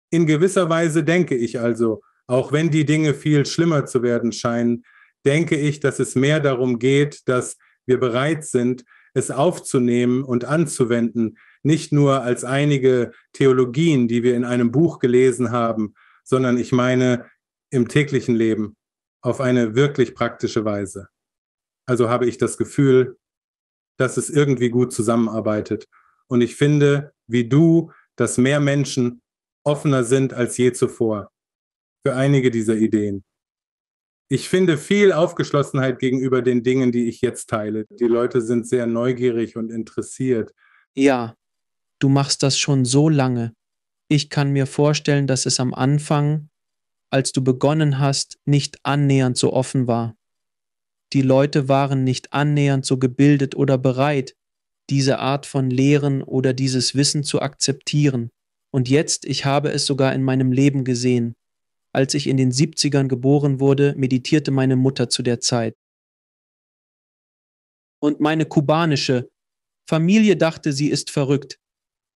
In gewisser Weise denke ich also, auch wenn die Dinge viel schlimmer zu werden scheinen, denke ich, dass es mehr darum geht, dass wir bereit sind, es aufzunehmen und anzuwenden, nicht nur als einige Theologien, die wir in einem Buch gelesen haben, sondern ich meine im täglichen Leben auf eine wirklich praktische Weise. Also habe ich das Gefühl, dass es irgendwie gut zusammenarbeitet. Und ich finde, wie du, dass mehr Menschen offener sind als je zuvor für einige dieser Ideen. Ich finde viel Aufgeschlossenheit gegenüber den Dingen, die ich jetzt teile. Die Leute sind sehr neugierig und interessiert. Ja, du machst das schon so lange. Ich kann mir vorstellen, dass es am Anfang als du begonnen hast, nicht annähernd so offen war. Die Leute waren nicht annähernd so gebildet oder bereit, diese Art von Lehren oder dieses Wissen zu akzeptieren. Und jetzt, ich habe es sogar in meinem Leben gesehen. Als ich in den 70ern geboren wurde, meditierte meine Mutter zu der Zeit. Und meine kubanische Familie dachte, sie ist verrückt.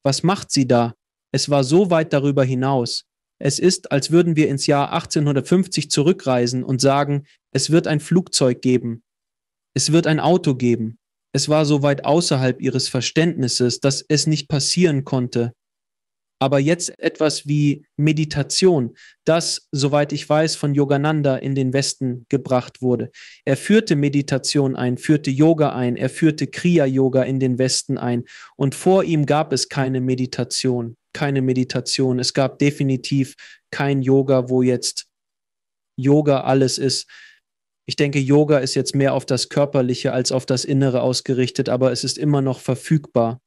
Was macht sie da? Es war so weit darüber hinaus. Es ist, als würden wir ins Jahr 1850 zurückreisen und sagen, es wird ein Flugzeug geben, es wird ein Auto geben. Es war so weit außerhalb ihres Verständnisses, dass es nicht passieren konnte. Aber jetzt etwas wie Meditation, das, soweit ich weiß, von Yogananda in den Westen gebracht wurde. Er führte Meditation ein, führte Yoga ein, er führte Kriya-Yoga in den Westen ein. Und vor ihm gab es keine Meditation keine Meditation, es gab definitiv kein Yoga, wo jetzt Yoga alles ist. Ich denke, Yoga ist jetzt mehr auf das Körperliche als auf das Innere ausgerichtet, aber es ist immer noch verfügbar.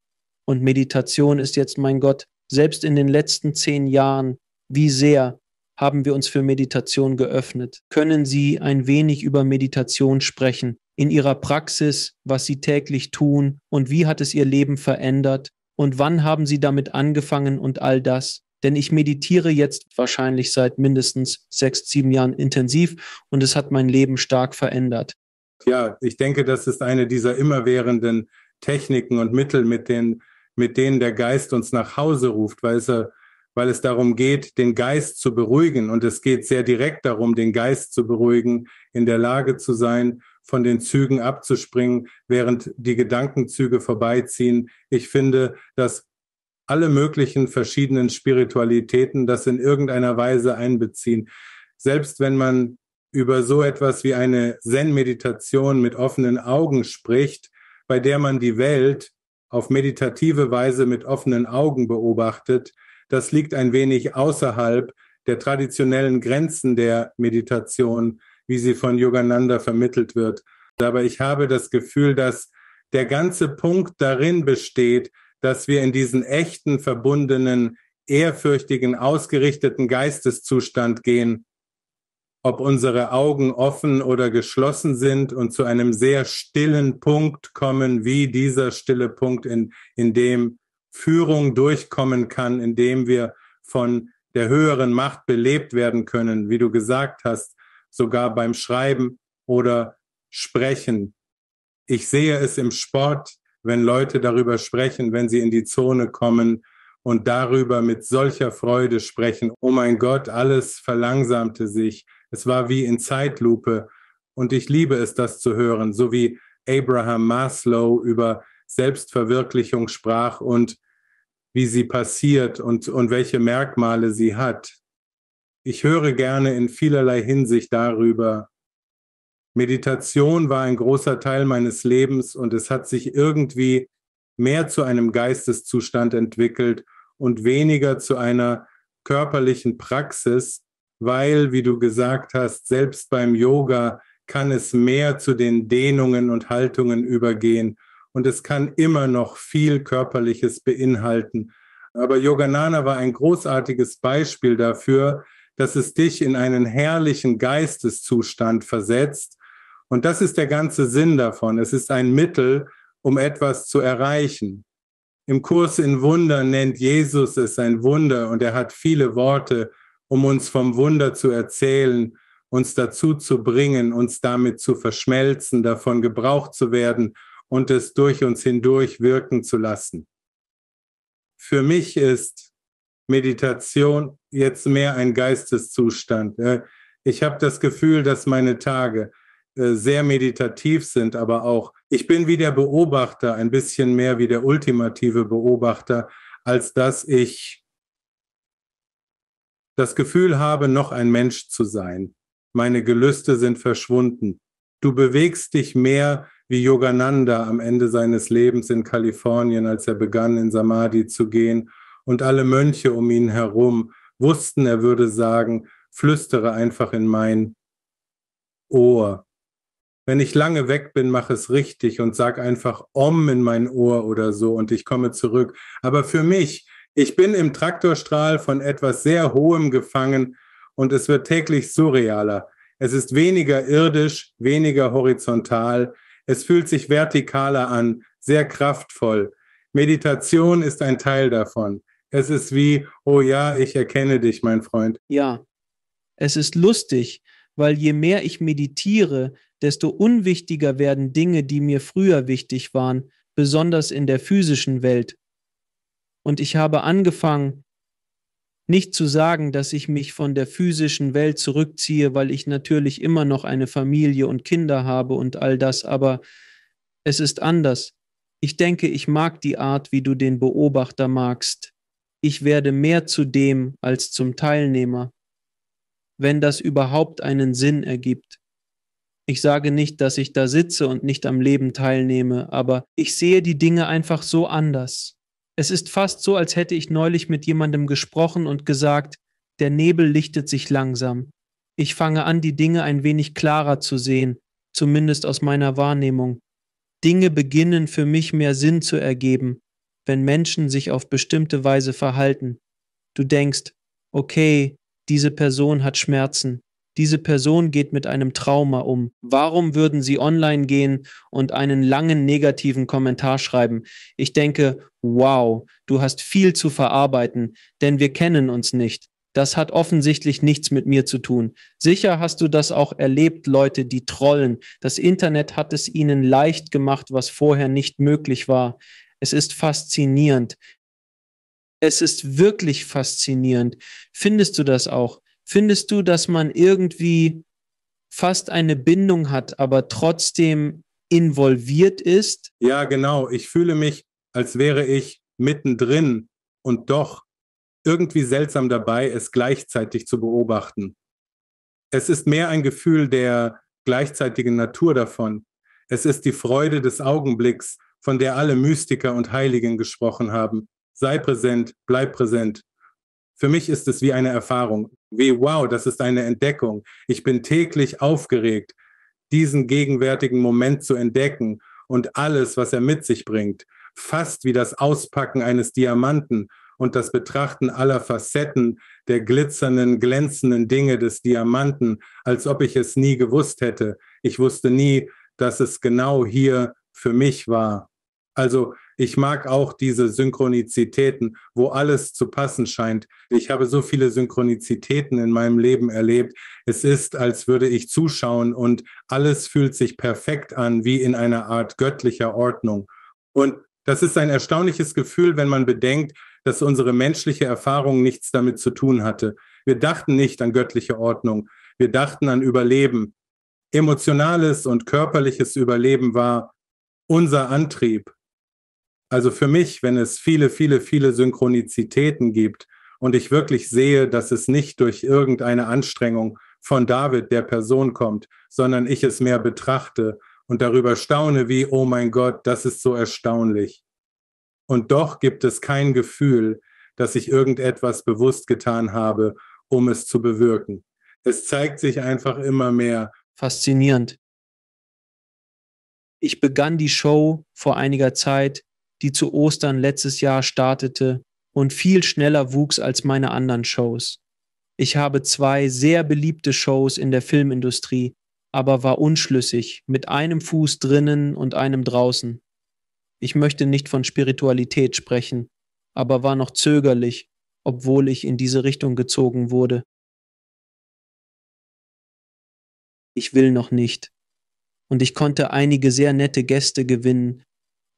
Und Meditation ist jetzt, mein Gott, selbst in den letzten zehn Jahren, wie sehr haben wir uns für Meditation geöffnet? Können Sie ein wenig über Meditation sprechen? In Ihrer Praxis, was Sie täglich tun und wie hat es Ihr Leben verändert? und wann haben Sie damit angefangen und all das? Denn ich meditiere jetzt wahrscheinlich seit mindestens sechs, sieben Jahren intensiv und es hat mein Leben stark verändert. Ja, ich denke, das ist eine dieser immerwährenden Techniken und Mittel, mit denen, mit denen der Geist uns nach Hause ruft, weil es, weil es darum geht, den Geist zu beruhigen. Und es geht sehr direkt darum, den Geist zu beruhigen, in der Lage zu sein, von den Zügen abzuspringen, während die Gedankenzüge vorbeiziehen. Ich finde, dass alle möglichen verschiedenen Spiritualitäten das in irgendeiner Weise einbeziehen. Selbst wenn man über so etwas wie eine Zen-Meditation mit offenen Augen spricht, bei der man die Welt auf meditative Weise mit offenen Augen beobachtet, das liegt ein wenig außerhalb der traditionellen Grenzen der Meditation wie sie von Yogananda vermittelt wird. Aber ich habe das Gefühl, dass der ganze Punkt darin besteht, dass wir in diesen echten, verbundenen, ehrfürchtigen, ausgerichteten Geisteszustand gehen, ob unsere Augen offen oder geschlossen sind und zu einem sehr stillen Punkt kommen, wie dieser stille Punkt, in, in dem Führung durchkommen kann, in dem wir von der höheren Macht belebt werden können, wie du gesagt hast, sogar beim Schreiben oder Sprechen. Ich sehe es im Sport, wenn Leute darüber sprechen, wenn sie in die Zone kommen und darüber mit solcher Freude sprechen. Oh mein Gott, alles verlangsamte sich. Es war wie in Zeitlupe. Und ich liebe es, das zu hören, so wie Abraham Maslow über Selbstverwirklichung sprach und wie sie passiert und, und welche Merkmale sie hat. Ich höre gerne in vielerlei Hinsicht darüber. Meditation war ein großer Teil meines Lebens und es hat sich irgendwie mehr zu einem Geisteszustand entwickelt und weniger zu einer körperlichen Praxis, weil, wie du gesagt hast, selbst beim Yoga kann es mehr zu den Dehnungen und Haltungen übergehen und es kann immer noch viel Körperliches beinhalten. Aber Yoganana war ein großartiges Beispiel dafür, dass es dich in einen herrlichen Geisteszustand versetzt. Und das ist der ganze Sinn davon. Es ist ein Mittel, um etwas zu erreichen. Im Kurs in Wunder nennt Jesus es ein Wunder und er hat viele Worte, um uns vom Wunder zu erzählen, uns dazu zu bringen, uns damit zu verschmelzen, davon gebraucht zu werden und es durch uns hindurch wirken zu lassen. Für mich ist Meditation jetzt mehr ein Geisteszustand. Äh, ich habe das Gefühl, dass meine Tage äh, sehr meditativ sind, aber auch, ich bin wie der Beobachter, ein bisschen mehr wie der ultimative Beobachter, als dass ich das Gefühl habe, noch ein Mensch zu sein. Meine Gelüste sind verschwunden. Du bewegst dich mehr wie Yogananda am Ende seines Lebens in Kalifornien, als er begann, in Samadhi zu gehen und alle Mönche um ihn herum wussten, er würde sagen, flüstere einfach in mein Ohr. Wenn ich lange weg bin, mache es richtig und sag einfach Om in mein Ohr oder so und ich komme zurück. Aber für mich, ich bin im Traktorstrahl von etwas sehr Hohem gefangen und es wird täglich surrealer. Es ist weniger irdisch, weniger horizontal. Es fühlt sich vertikaler an, sehr kraftvoll. Meditation ist ein Teil davon. Es ist wie, oh ja, ich erkenne dich, mein Freund. Ja, es ist lustig, weil je mehr ich meditiere, desto unwichtiger werden Dinge, die mir früher wichtig waren, besonders in der physischen Welt. Und ich habe angefangen, nicht zu sagen, dass ich mich von der physischen Welt zurückziehe, weil ich natürlich immer noch eine Familie und Kinder habe und all das, aber es ist anders. Ich denke, ich mag die Art, wie du den Beobachter magst ich werde mehr zu dem als zum Teilnehmer, wenn das überhaupt einen Sinn ergibt. Ich sage nicht, dass ich da sitze und nicht am Leben teilnehme, aber ich sehe die Dinge einfach so anders. Es ist fast so, als hätte ich neulich mit jemandem gesprochen und gesagt, der Nebel lichtet sich langsam. Ich fange an, die Dinge ein wenig klarer zu sehen, zumindest aus meiner Wahrnehmung. Dinge beginnen für mich mehr Sinn zu ergeben, wenn Menschen sich auf bestimmte Weise verhalten. Du denkst, okay, diese Person hat Schmerzen, diese Person geht mit einem Trauma um. Warum würden sie online gehen und einen langen negativen Kommentar schreiben? Ich denke, wow, du hast viel zu verarbeiten, denn wir kennen uns nicht. Das hat offensichtlich nichts mit mir zu tun. Sicher hast du das auch erlebt, Leute, die trollen. Das Internet hat es ihnen leicht gemacht, was vorher nicht möglich war. Es ist faszinierend. Es ist wirklich faszinierend. Findest du das auch? Findest du, dass man irgendwie fast eine Bindung hat, aber trotzdem involviert ist? Ja, genau. Ich fühle mich, als wäre ich mittendrin und doch irgendwie seltsam dabei, es gleichzeitig zu beobachten. Es ist mehr ein Gefühl der gleichzeitigen Natur davon. Es ist die Freude des Augenblicks, von der alle Mystiker und Heiligen gesprochen haben. Sei präsent, bleib präsent. Für mich ist es wie eine Erfahrung, wie wow, das ist eine Entdeckung. Ich bin täglich aufgeregt, diesen gegenwärtigen Moment zu entdecken und alles, was er mit sich bringt, fast wie das Auspacken eines Diamanten und das Betrachten aller Facetten der glitzernden, glänzenden Dinge des Diamanten, als ob ich es nie gewusst hätte. Ich wusste nie, dass es genau hier für mich war. Also ich mag auch diese Synchronizitäten, wo alles zu passen scheint. Ich habe so viele Synchronizitäten in meinem Leben erlebt. Es ist, als würde ich zuschauen und alles fühlt sich perfekt an, wie in einer Art göttlicher Ordnung. Und das ist ein erstaunliches Gefühl, wenn man bedenkt, dass unsere menschliche Erfahrung nichts damit zu tun hatte. Wir dachten nicht an göttliche Ordnung. Wir dachten an Überleben. Emotionales und körperliches Überleben war unser Antrieb. Also für mich, wenn es viele, viele, viele Synchronizitäten gibt und ich wirklich sehe, dass es nicht durch irgendeine Anstrengung von David, der Person kommt, sondern ich es mehr betrachte und darüber staune, wie, oh mein Gott, das ist so erstaunlich. Und doch gibt es kein Gefühl, dass ich irgendetwas bewusst getan habe, um es zu bewirken. Es zeigt sich einfach immer mehr. Faszinierend. Ich begann die Show vor einiger Zeit die zu Ostern letztes Jahr startete und viel schneller wuchs als meine anderen Shows. Ich habe zwei sehr beliebte Shows in der Filmindustrie, aber war unschlüssig, mit einem Fuß drinnen und einem draußen. Ich möchte nicht von Spiritualität sprechen, aber war noch zögerlich, obwohl ich in diese Richtung gezogen wurde. Ich will noch nicht. Und ich konnte einige sehr nette Gäste gewinnen,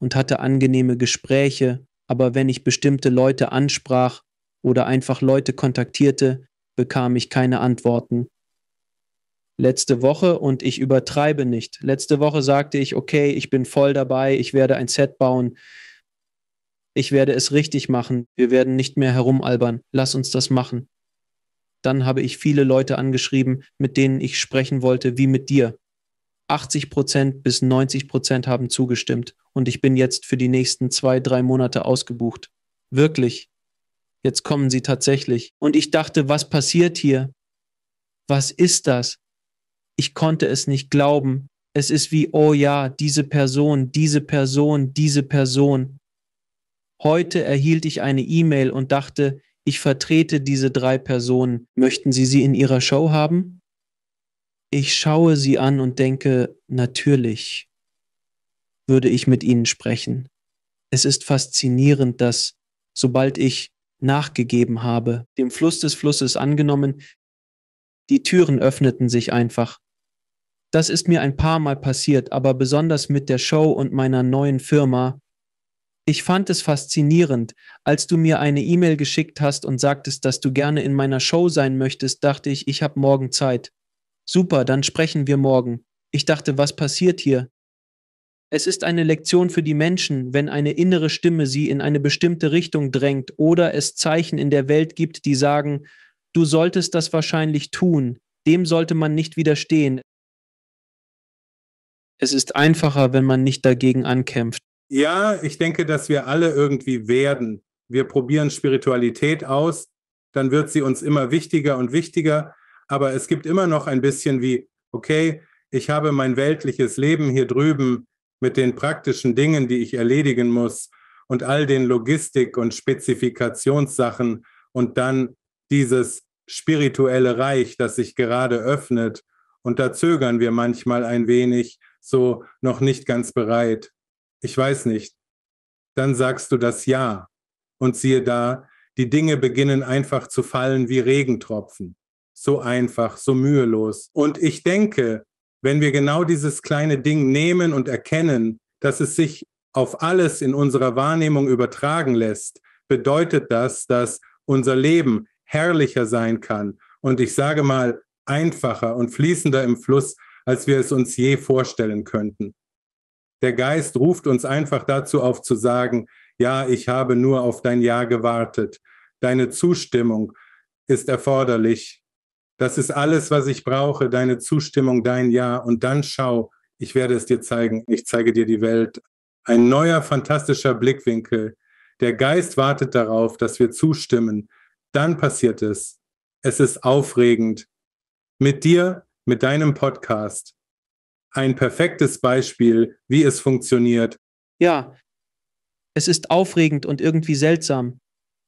und hatte angenehme Gespräche, aber wenn ich bestimmte Leute ansprach oder einfach Leute kontaktierte, bekam ich keine Antworten. Letzte Woche, und ich übertreibe nicht, letzte Woche sagte ich, okay, ich bin voll dabei, ich werde ein Set bauen, ich werde es richtig machen, wir werden nicht mehr herumalbern, lass uns das machen. Dann habe ich viele Leute angeschrieben, mit denen ich sprechen wollte, wie mit dir. 80 Prozent bis 90 Prozent haben zugestimmt und ich bin jetzt für die nächsten zwei, drei Monate ausgebucht. Wirklich. Jetzt kommen sie tatsächlich. Und ich dachte, was passiert hier? Was ist das? Ich konnte es nicht glauben. Es ist wie, oh ja, diese Person, diese Person, diese Person. Heute erhielt ich eine E-Mail und dachte, ich vertrete diese drei Personen. Möchten Sie sie in Ihrer Show haben? Ich schaue sie an und denke, natürlich würde ich mit ihnen sprechen. Es ist faszinierend, dass, sobald ich nachgegeben habe, dem Fluss des Flusses angenommen, die Türen öffneten sich einfach. Das ist mir ein paar Mal passiert, aber besonders mit der Show und meiner neuen Firma. Ich fand es faszinierend, als du mir eine E-Mail geschickt hast und sagtest, dass du gerne in meiner Show sein möchtest, dachte ich, ich habe morgen Zeit. Super, dann sprechen wir morgen. Ich dachte, was passiert hier? Es ist eine Lektion für die Menschen, wenn eine innere Stimme sie in eine bestimmte Richtung drängt oder es Zeichen in der Welt gibt, die sagen, du solltest das wahrscheinlich tun, dem sollte man nicht widerstehen. Es ist einfacher, wenn man nicht dagegen ankämpft. Ja, ich denke, dass wir alle irgendwie werden. Wir probieren Spiritualität aus, dann wird sie uns immer wichtiger und wichtiger, aber es gibt immer noch ein bisschen wie, okay, ich habe mein weltliches Leben hier drüben, mit den praktischen Dingen, die ich erledigen muss und all den Logistik- und Spezifikationssachen und dann dieses spirituelle Reich, das sich gerade öffnet. Und da zögern wir manchmal ein wenig, so noch nicht ganz bereit. Ich weiß nicht. Dann sagst du das Ja. Und siehe da, die Dinge beginnen einfach zu fallen wie Regentropfen. So einfach, so mühelos. Und ich denke, wenn wir genau dieses kleine Ding nehmen und erkennen, dass es sich auf alles in unserer Wahrnehmung übertragen lässt, bedeutet das, dass unser Leben herrlicher sein kann und ich sage mal einfacher und fließender im Fluss, als wir es uns je vorstellen könnten. Der Geist ruft uns einfach dazu auf zu sagen, ja, ich habe nur auf dein Ja gewartet. Deine Zustimmung ist erforderlich. Das ist alles, was ich brauche, deine Zustimmung, dein Ja. Und dann schau, ich werde es dir zeigen, ich zeige dir die Welt. Ein neuer, fantastischer Blickwinkel. Der Geist wartet darauf, dass wir zustimmen. Dann passiert es. Es ist aufregend. Mit dir, mit deinem Podcast. Ein perfektes Beispiel, wie es funktioniert. Ja, es ist aufregend und irgendwie seltsam.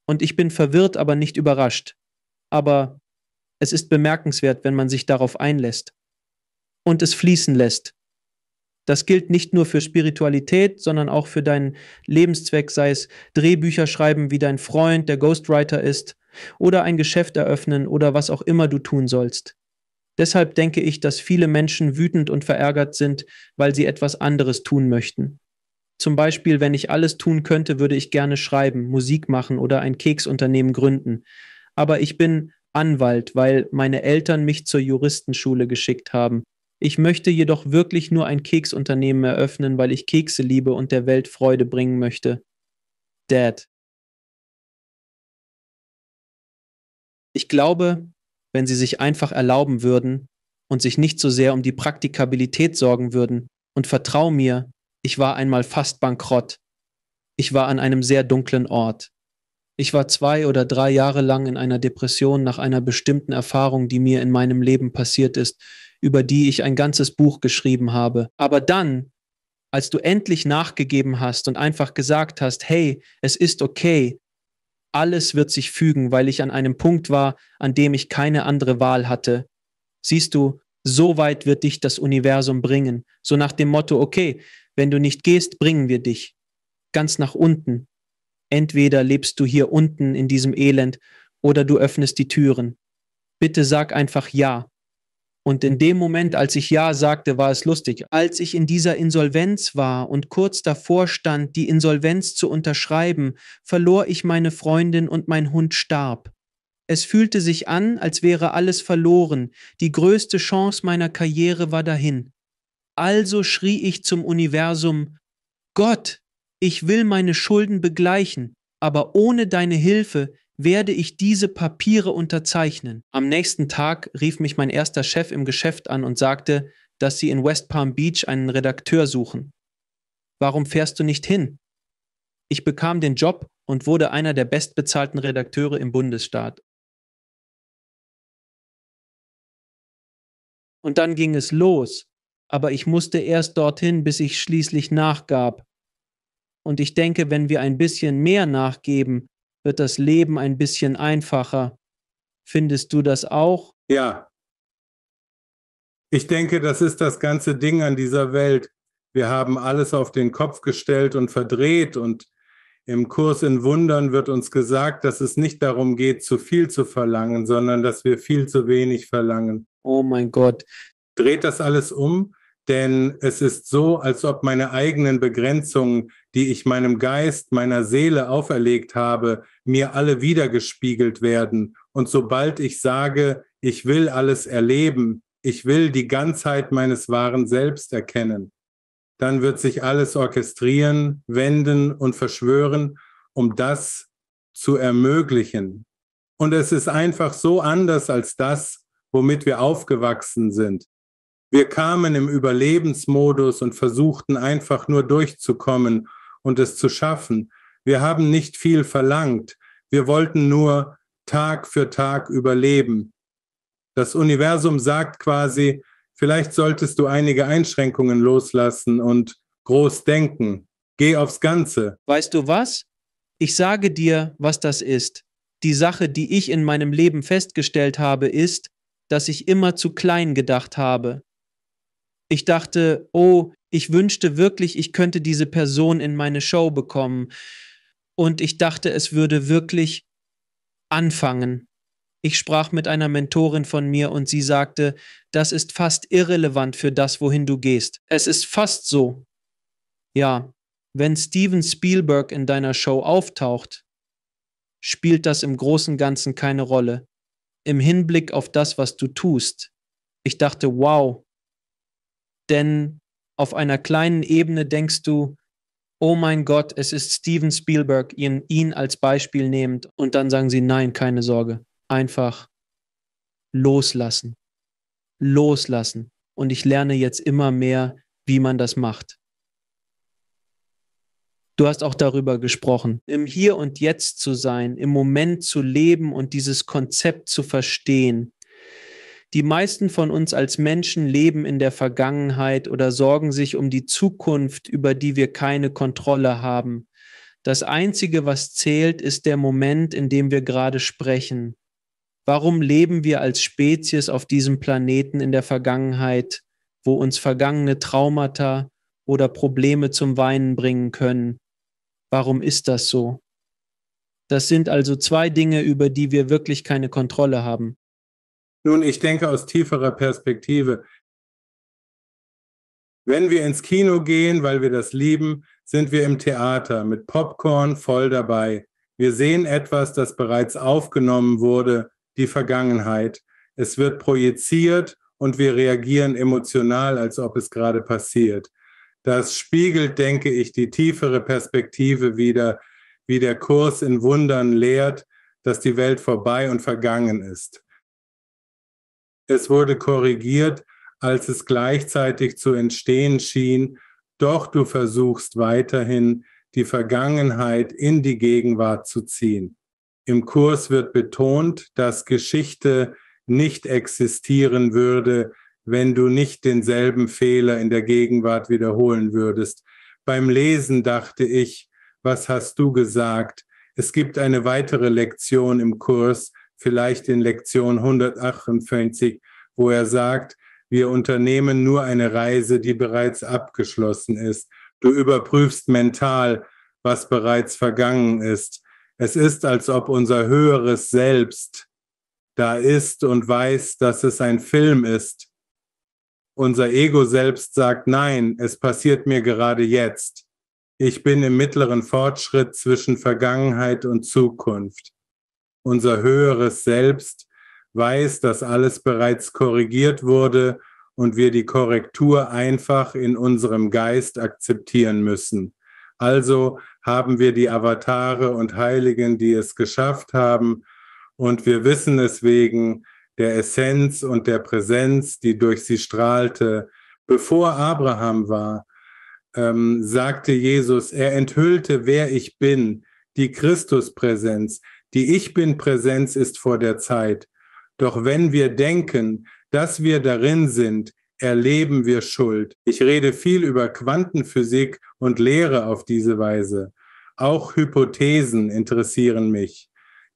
Und ich bin verwirrt, aber nicht überrascht. Aber es ist bemerkenswert, wenn man sich darauf einlässt und es fließen lässt. Das gilt nicht nur für Spiritualität, sondern auch für deinen Lebenszweck, sei es Drehbücher schreiben, wie dein Freund, der Ghostwriter ist, oder ein Geschäft eröffnen oder was auch immer du tun sollst. Deshalb denke ich, dass viele Menschen wütend und verärgert sind, weil sie etwas anderes tun möchten. Zum Beispiel, wenn ich alles tun könnte, würde ich gerne schreiben, Musik machen oder ein Keksunternehmen gründen. Aber ich bin Anwalt, weil meine Eltern mich zur Juristenschule geschickt haben. Ich möchte jedoch wirklich nur ein Keksunternehmen eröffnen, weil ich Kekse liebe und der Welt Freude bringen möchte. Dad. Ich glaube, wenn Sie sich einfach erlauben würden und sich nicht so sehr um die Praktikabilität sorgen würden, und vertrau mir, ich war einmal fast bankrott. Ich war an einem sehr dunklen Ort. Ich war zwei oder drei Jahre lang in einer Depression nach einer bestimmten Erfahrung, die mir in meinem Leben passiert ist, über die ich ein ganzes Buch geschrieben habe. Aber dann, als du endlich nachgegeben hast und einfach gesagt hast, hey, es ist okay, alles wird sich fügen, weil ich an einem Punkt war, an dem ich keine andere Wahl hatte. Siehst du, so weit wird dich das Universum bringen. So nach dem Motto, okay, wenn du nicht gehst, bringen wir dich. Ganz nach unten, Entweder lebst du hier unten in diesem Elend oder du öffnest die Türen. Bitte sag einfach Ja. Und in dem Moment, als ich Ja sagte, war es lustig. Als ich in dieser Insolvenz war und kurz davor stand, die Insolvenz zu unterschreiben, verlor ich meine Freundin und mein Hund starb. Es fühlte sich an, als wäre alles verloren, die größte Chance meiner Karriere war dahin. Also schrie ich zum Universum Gott, ich will meine Schulden begleichen, aber ohne deine Hilfe werde ich diese Papiere unterzeichnen. Am nächsten Tag rief mich mein erster Chef im Geschäft an und sagte, dass sie in West Palm Beach einen Redakteur suchen. Warum fährst du nicht hin? Ich bekam den Job und wurde einer der bestbezahlten Redakteure im Bundesstaat. Und dann ging es los, aber ich musste erst dorthin, bis ich schließlich nachgab. Und ich denke, wenn wir ein bisschen mehr nachgeben, wird das Leben ein bisschen einfacher. Findest du das auch? Ja. Ich denke, das ist das ganze Ding an dieser Welt. Wir haben alles auf den Kopf gestellt und verdreht und im Kurs in Wundern wird uns gesagt, dass es nicht darum geht, zu viel zu verlangen, sondern dass wir viel zu wenig verlangen. Oh mein Gott. Dreht das alles um denn es ist so, als ob meine eigenen Begrenzungen, die ich meinem Geist, meiner Seele auferlegt habe, mir alle wiedergespiegelt werden. Und sobald ich sage, ich will alles erleben, ich will die Ganzheit meines wahren Selbst erkennen, dann wird sich alles orchestrieren, wenden und verschwören, um das zu ermöglichen. Und es ist einfach so anders als das, womit wir aufgewachsen sind. Wir kamen im Überlebensmodus und versuchten einfach nur durchzukommen und es zu schaffen. Wir haben nicht viel verlangt. Wir wollten nur Tag für Tag überleben. Das Universum sagt quasi, vielleicht solltest du einige Einschränkungen loslassen und groß denken. Geh aufs Ganze. Weißt du was? Ich sage dir, was das ist. Die Sache, die ich in meinem Leben festgestellt habe, ist, dass ich immer zu klein gedacht habe. Ich dachte, oh, ich wünschte wirklich, ich könnte diese Person in meine Show bekommen. Und ich dachte, es würde wirklich anfangen. Ich sprach mit einer Mentorin von mir und sie sagte, das ist fast irrelevant für das, wohin du gehst. Es ist fast so. Ja, wenn Steven Spielberg in deiner Show auftaucht, spielt das im großen Ganzen keine Rolle. Im Hinblick auf das, was du tust. Ich dachte, wow, denn auf einer kleinen Ebene denkst du, oh mein Gott, es ist Steven Spielberg, ihn, ihn als Beispiel nehmend. Und dann sagen sie, nein, keine Sorge, einfach loslassen, loslassen. Und ich lerne jetzt immer mehr, wie man das macht. Du hast auch darüber gesprochen, im Hier und Jetzt zu sein, im Moment zu leben und dieses Konzept zu verstehen, die meisten von uns als Menschen leben in der Vergangenheit oder sorgen sich um die Zukunft, über die wir keine Kontrolle haben. Das Einzige, was zählt, ist der Moment, in dem wir gerade sprechen. Warum leben wir als Spezies auf diesem Planeten in der Vergangenheit, wo uns vergangene Traumata oder Probleme zum Weinen bringen können? Warum ist das so? Das sind also zwei Dinge, über die wir wirklich keine Kontrolle haben. Nun, ich denke aus tieferer Perspektive. Wenn wir ins Kino gehen, weil wir das lieben, sind wir im Theater mit Popcorn voll dabei. Wir sehen etwas, das bereits aufgenommen wurde, die Vergangenheit. Es wird projiziert und wir reagieren emotional, als ob es gerade passiert. Das spiegelt, denke ich, die tiefere Perspektive wieder, wie der Kurs in Wundern lehrt, dass die Welt vorbei und vergangen ist. Es wurde korrigiert, als es gleichzeitig zu entstehen schien, doch du versuchst weiterhin, die Vergangenheit in die Gegenwart zu ziehen. Im Kurs wird betont, dass Geschichte nicht existieren würde, wenn du nicht denselben Fehler in der Gegenwart wiederholen würdest. Beim Lesen dachte ich, was hast du gesagt? Es gibt eine weitere Lektion im Kurs, vielleicht in Lektion 158, wo er sagt, wir unternehmen nur eine Reise, die bereits abgeschlossen ist. Du überprüfst mental, was bereits vergangen ist. Es ist, als ob unser höheres Selbst da ist und weiß, dass es ein Film ist. Unser Ego selbst sagt, nein, es passiert mir gerade jetzt. Ich bin im mittleren Fortschritt zwischen Vergangenheit und Zukunft unser höheres Selbst weiß, dass alles bereits korrigiert wurde und wir die Korrektur einfach in unserem Geist akzeptieren müssen. Also haben wir die Avatare und Heiligen, die es geschafft haben, und wir wissen es wegen der Essenz und der Präsenz, die durch sie strahlte. Bevor Abraham war, ähm, sagte Jesus, er enthüllte, wer ich bin, die Christuspräsenz, die Ich Bin-Präsenz ist vor der Zeit. Doch wenn wir denken, dass wir darin sind, erleben wir Schuld. Ich rede viel über Quantenphysik und Lehre auf diese Weise. Auch Hypothesen interessieren mich.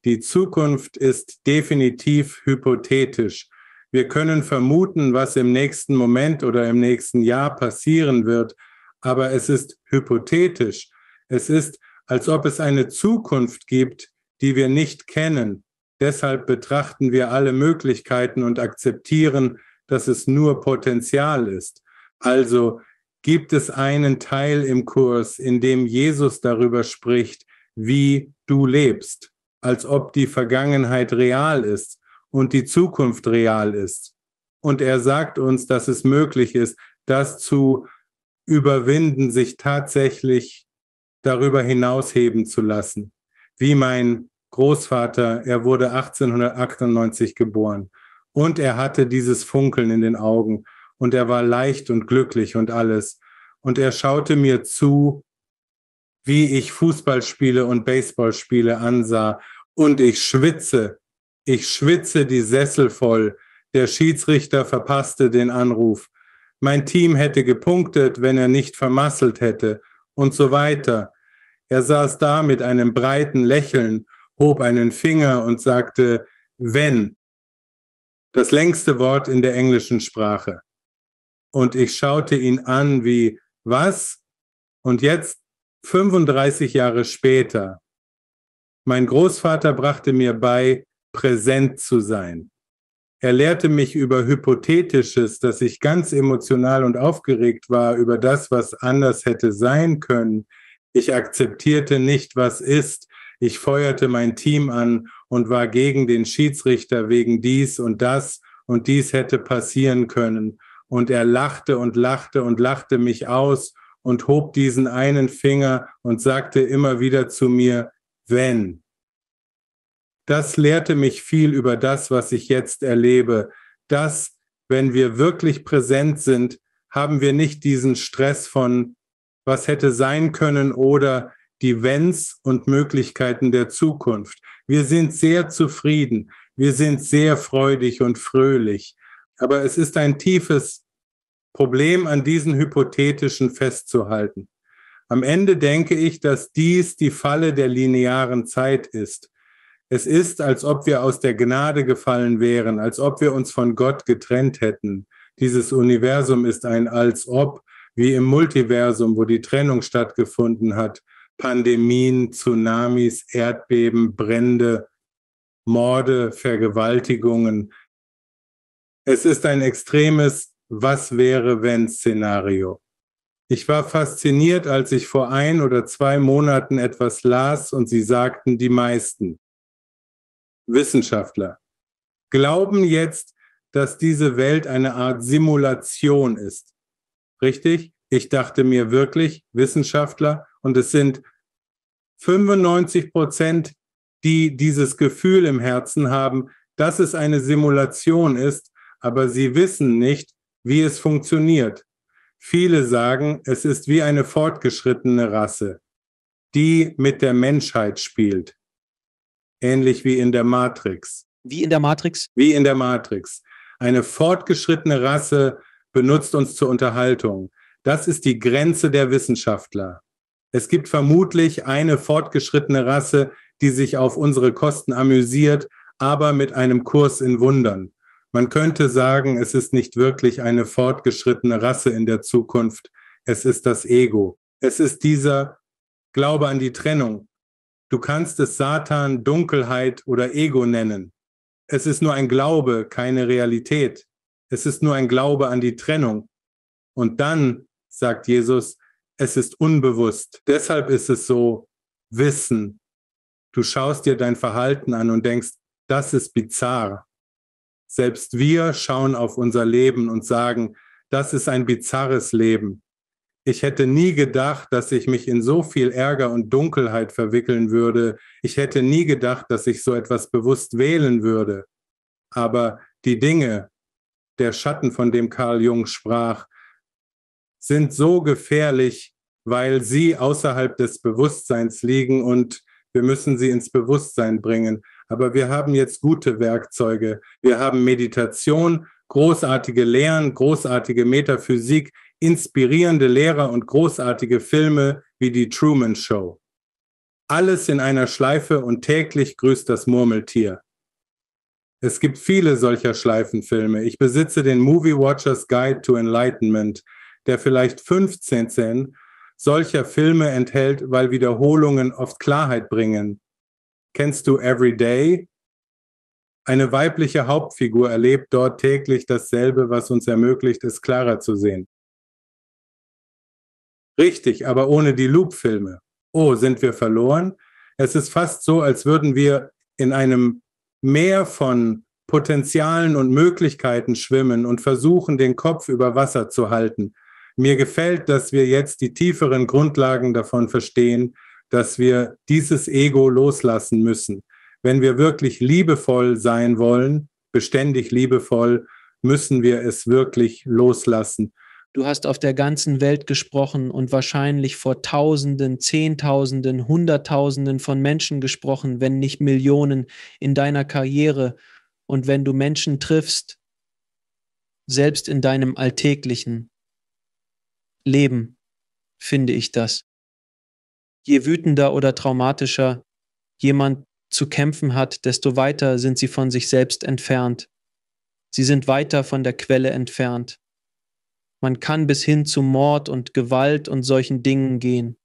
Die Zukunft ist definitiv hypothetisch. Wir können vermuten, was im nächsten Moment oder im nächsten Jahr passieren wird, aber es ist hypothetisch. Es ist, als ob es eine Zukunft gibt, die wir nicht kennen. Deshalb betrachten wir alle Möglichkeiten und akzeptieren, dass es nur Potenzial ist. Also gibt es einen Teil im Kurs, in dem Jesus darüber spricht, wie du lebst, als ob die Vergangenheit real ist und die Zukunft real ist. Und er sagt uns, dass es möglich ist, das zu überwinden, sich tatsächlich darüber hinausheben zu lassen wie mein Großvater. Er wurde 1898 geboren und er hatte dieses Funkeln in den Augen und er war leicht und glücklich und alles. Und er schaute mir zu, wie ich Fußballspiele und Baseballspiele ansah. Und ich schwitze, ich schwitze die Sessel voll. Der Schiedsrichter verpasste den Anruf. Mein Team hätte gepunktet, wenn er nicht vermasselt hätte und so weiter. Er saß da mit einem breiten Lächeln, hob einen Finger und sagte, wenn. Das längste Wort in der englischen Sprache. Und ich schaute ihn an wie, was? Und jetzt, 35 Jahre später, mein Großvater brachte mir bei, präsent zu sein. Er lehrte mich über Hypothetisches, dass ich ganz emotional und aufgeregt war über das, was anders hätte sein können, ich akzeptierte nicht, was ist. Ich feuerte mein Team an und war gegen den Schiedsrichter wegen dies und das und dies hätte passieren können. Und er lachte und lachte und lachte mich aus und hob diesen einen Finger und sagte immer wieder zu mir, wenn. Das lehrte mich viel über das, was ich jetzt erlebe, dass, wenn wir wirklich präsent sind, haben wir nicht diesen Stress von was hätte sein können oder die Wenns und Möglichkeiten der Zukunft. Wir sind sehr zufrieden, wir sind sehr freudig und fröhlich, aber es ist ein tiefes Problem, an diesen hypothetischen festzuhalten. Am Ende denke ich, dass dies die Falle der linearen Zeit ist. Es ist, als ob wir aus der Gnade gefallen wären, als ob wir uns von Gott getrennt hätten. Dieses Universum ist ein als ob wie im Multiversum, wo die Trennung stattgefunden hat, Pandemien, Tsunamis, Erdbeben, Brände, Morde, Vergewaltigungen. Es ist ein extremes Was wäre wenn Szenario. Ich war fasziniert, als ich vor ein oder zwei Monaten etwas las und sie sagten, die meisten Wissenschaftler glauben jetzt, dass diese Welt eine Art Simulation ist richtig? Ich dachte mir wirklich Wissenschaftler und es sind 95 Prozent, die dieses Gefühl im Herzen haben, dass es eine Simulation ist, aber sie wissen nicht, wie es funktioniert. Viele sagen, es ist wie eine fortgeschrittene Rasse, die mit der Menschheit spielt. Ähnlich wie in der Matrix. Wie in der Matrix? Wie in der Matrix. Eine fortgeschrittene Rasse benutzt uns zur Unterhaltung. Das ist die Grenze der Wissenschaftler. Es gibt vermutlich eine fortgeschrittene Rasse, die sich auf unsere Kosten amüsiert, aber mit einem Kurs in Wundern. Man könnte sagen, es ist nicht wirklich eine fortgeschrittene Rasse in der Zukunft, es ist das Ego. Es ist dieser Glaube an die Trennung. Du kannst es Satan, Dunkelheit oder Ego nennen. Es ist nur ein Glaube, keine Realität. Es ist nur ein Glaube an die Trennung. Und dann sagt Jesus, es ist unbewusst. Deshalb ist es so Wissen. Du schaust dir dein Verhalten an und denkst, das ist bizarr. Selbst wir schauen auf unser Leben und sagen, das ist ein bizarres Leben. Ich hätte nie gedacht, dass ich mich in so viel Ärger und Dunkelheit verwickeln würde. Ich hätte nie gedacht, dass ich so etwas bewusst wählen würde. Aber die Dinge, der Schatten, von dem Carl Jung sprach, sind so gefährlich, weil sie außerhalb des Bewusstseins liegen und wir müssen sie ins Bewusstsein bringen. Aber wir haben jetzt gute Werkzeuge. Wir haben Meditation, großartige Lehren, großartige Metaphysik, inspirierende Lehrer und großartige Filme wie die Truman Show. Alles in einer Schleife und täglich grüßt das Murmeltier. Es gibt viele solcher Schleifenfilme. Ich besitze den Movie Watchers Guide to Enlightenment, der vielleicht 15 solcher Filme enthält, weil Wiederholungen oft Klarheit bringen. Kennst du Every Day? Eine weibliche Hauptfigur erlebt dort täglich dasselbe, was uns ermöglicht, es klarer zu sehen. Richtig, aber ohne die Loop-Filme. Oh, sind wir verloren? Es ist fast so, als würden wir in einem mehr von Potenzialen und Möglichkeiten schwimmen und versuchen, den Kopf über Wasser zu halten. Mir gefällt, dass wir jetzt die tieferen Grundlagen davon verstehen, dass wir dieses Ego loslassen müssen. Wenn wir wirklich liebevoll sein wollen, beständig liebevoll, müssen wir es wirklich loslassen. Du hast auf der ganzen Welt gesprochen und wahrscheinlich vor Tausenden, Zehntausenden, Hunderttausenden von Menschen gesprochen, wenn nicht Millionen in deiner Karriere. Und wenn du Menschen triffst, selbst in deinem alltäglichen Leben, finde ich das. Je wütender oder traumatischer jemand zu kämpfen hat, desto weiter sind sie von sich selbst entfernt. Sie sind weiter von der Quelle entfernt. Man kann bis hin zu Mord und Gewalt und solchen Dingen gehen.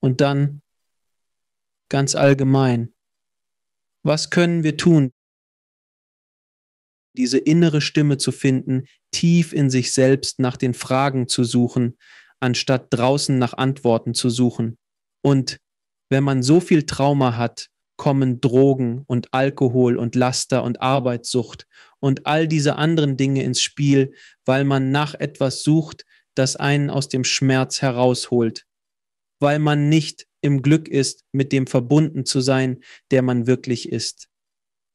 Und dann ganz allgemein. Was können wir tun? Diese innere Stimme zu finden, tief in sich selbst nach den Fragen zu suchen, anstatt draußen nach Antworten zu suchen. Und wenn man so viel Trauma hat, kommen Drogen und Alkohol und Laster und Arbeitssucht und all diese anderen Dinge ins Spiel, weil man nach etwas sucht, das einen aus dem Schmerz herausholt, weil man nicht im Glück ist, mit dem verbunden zu sein, der man wirklich ist.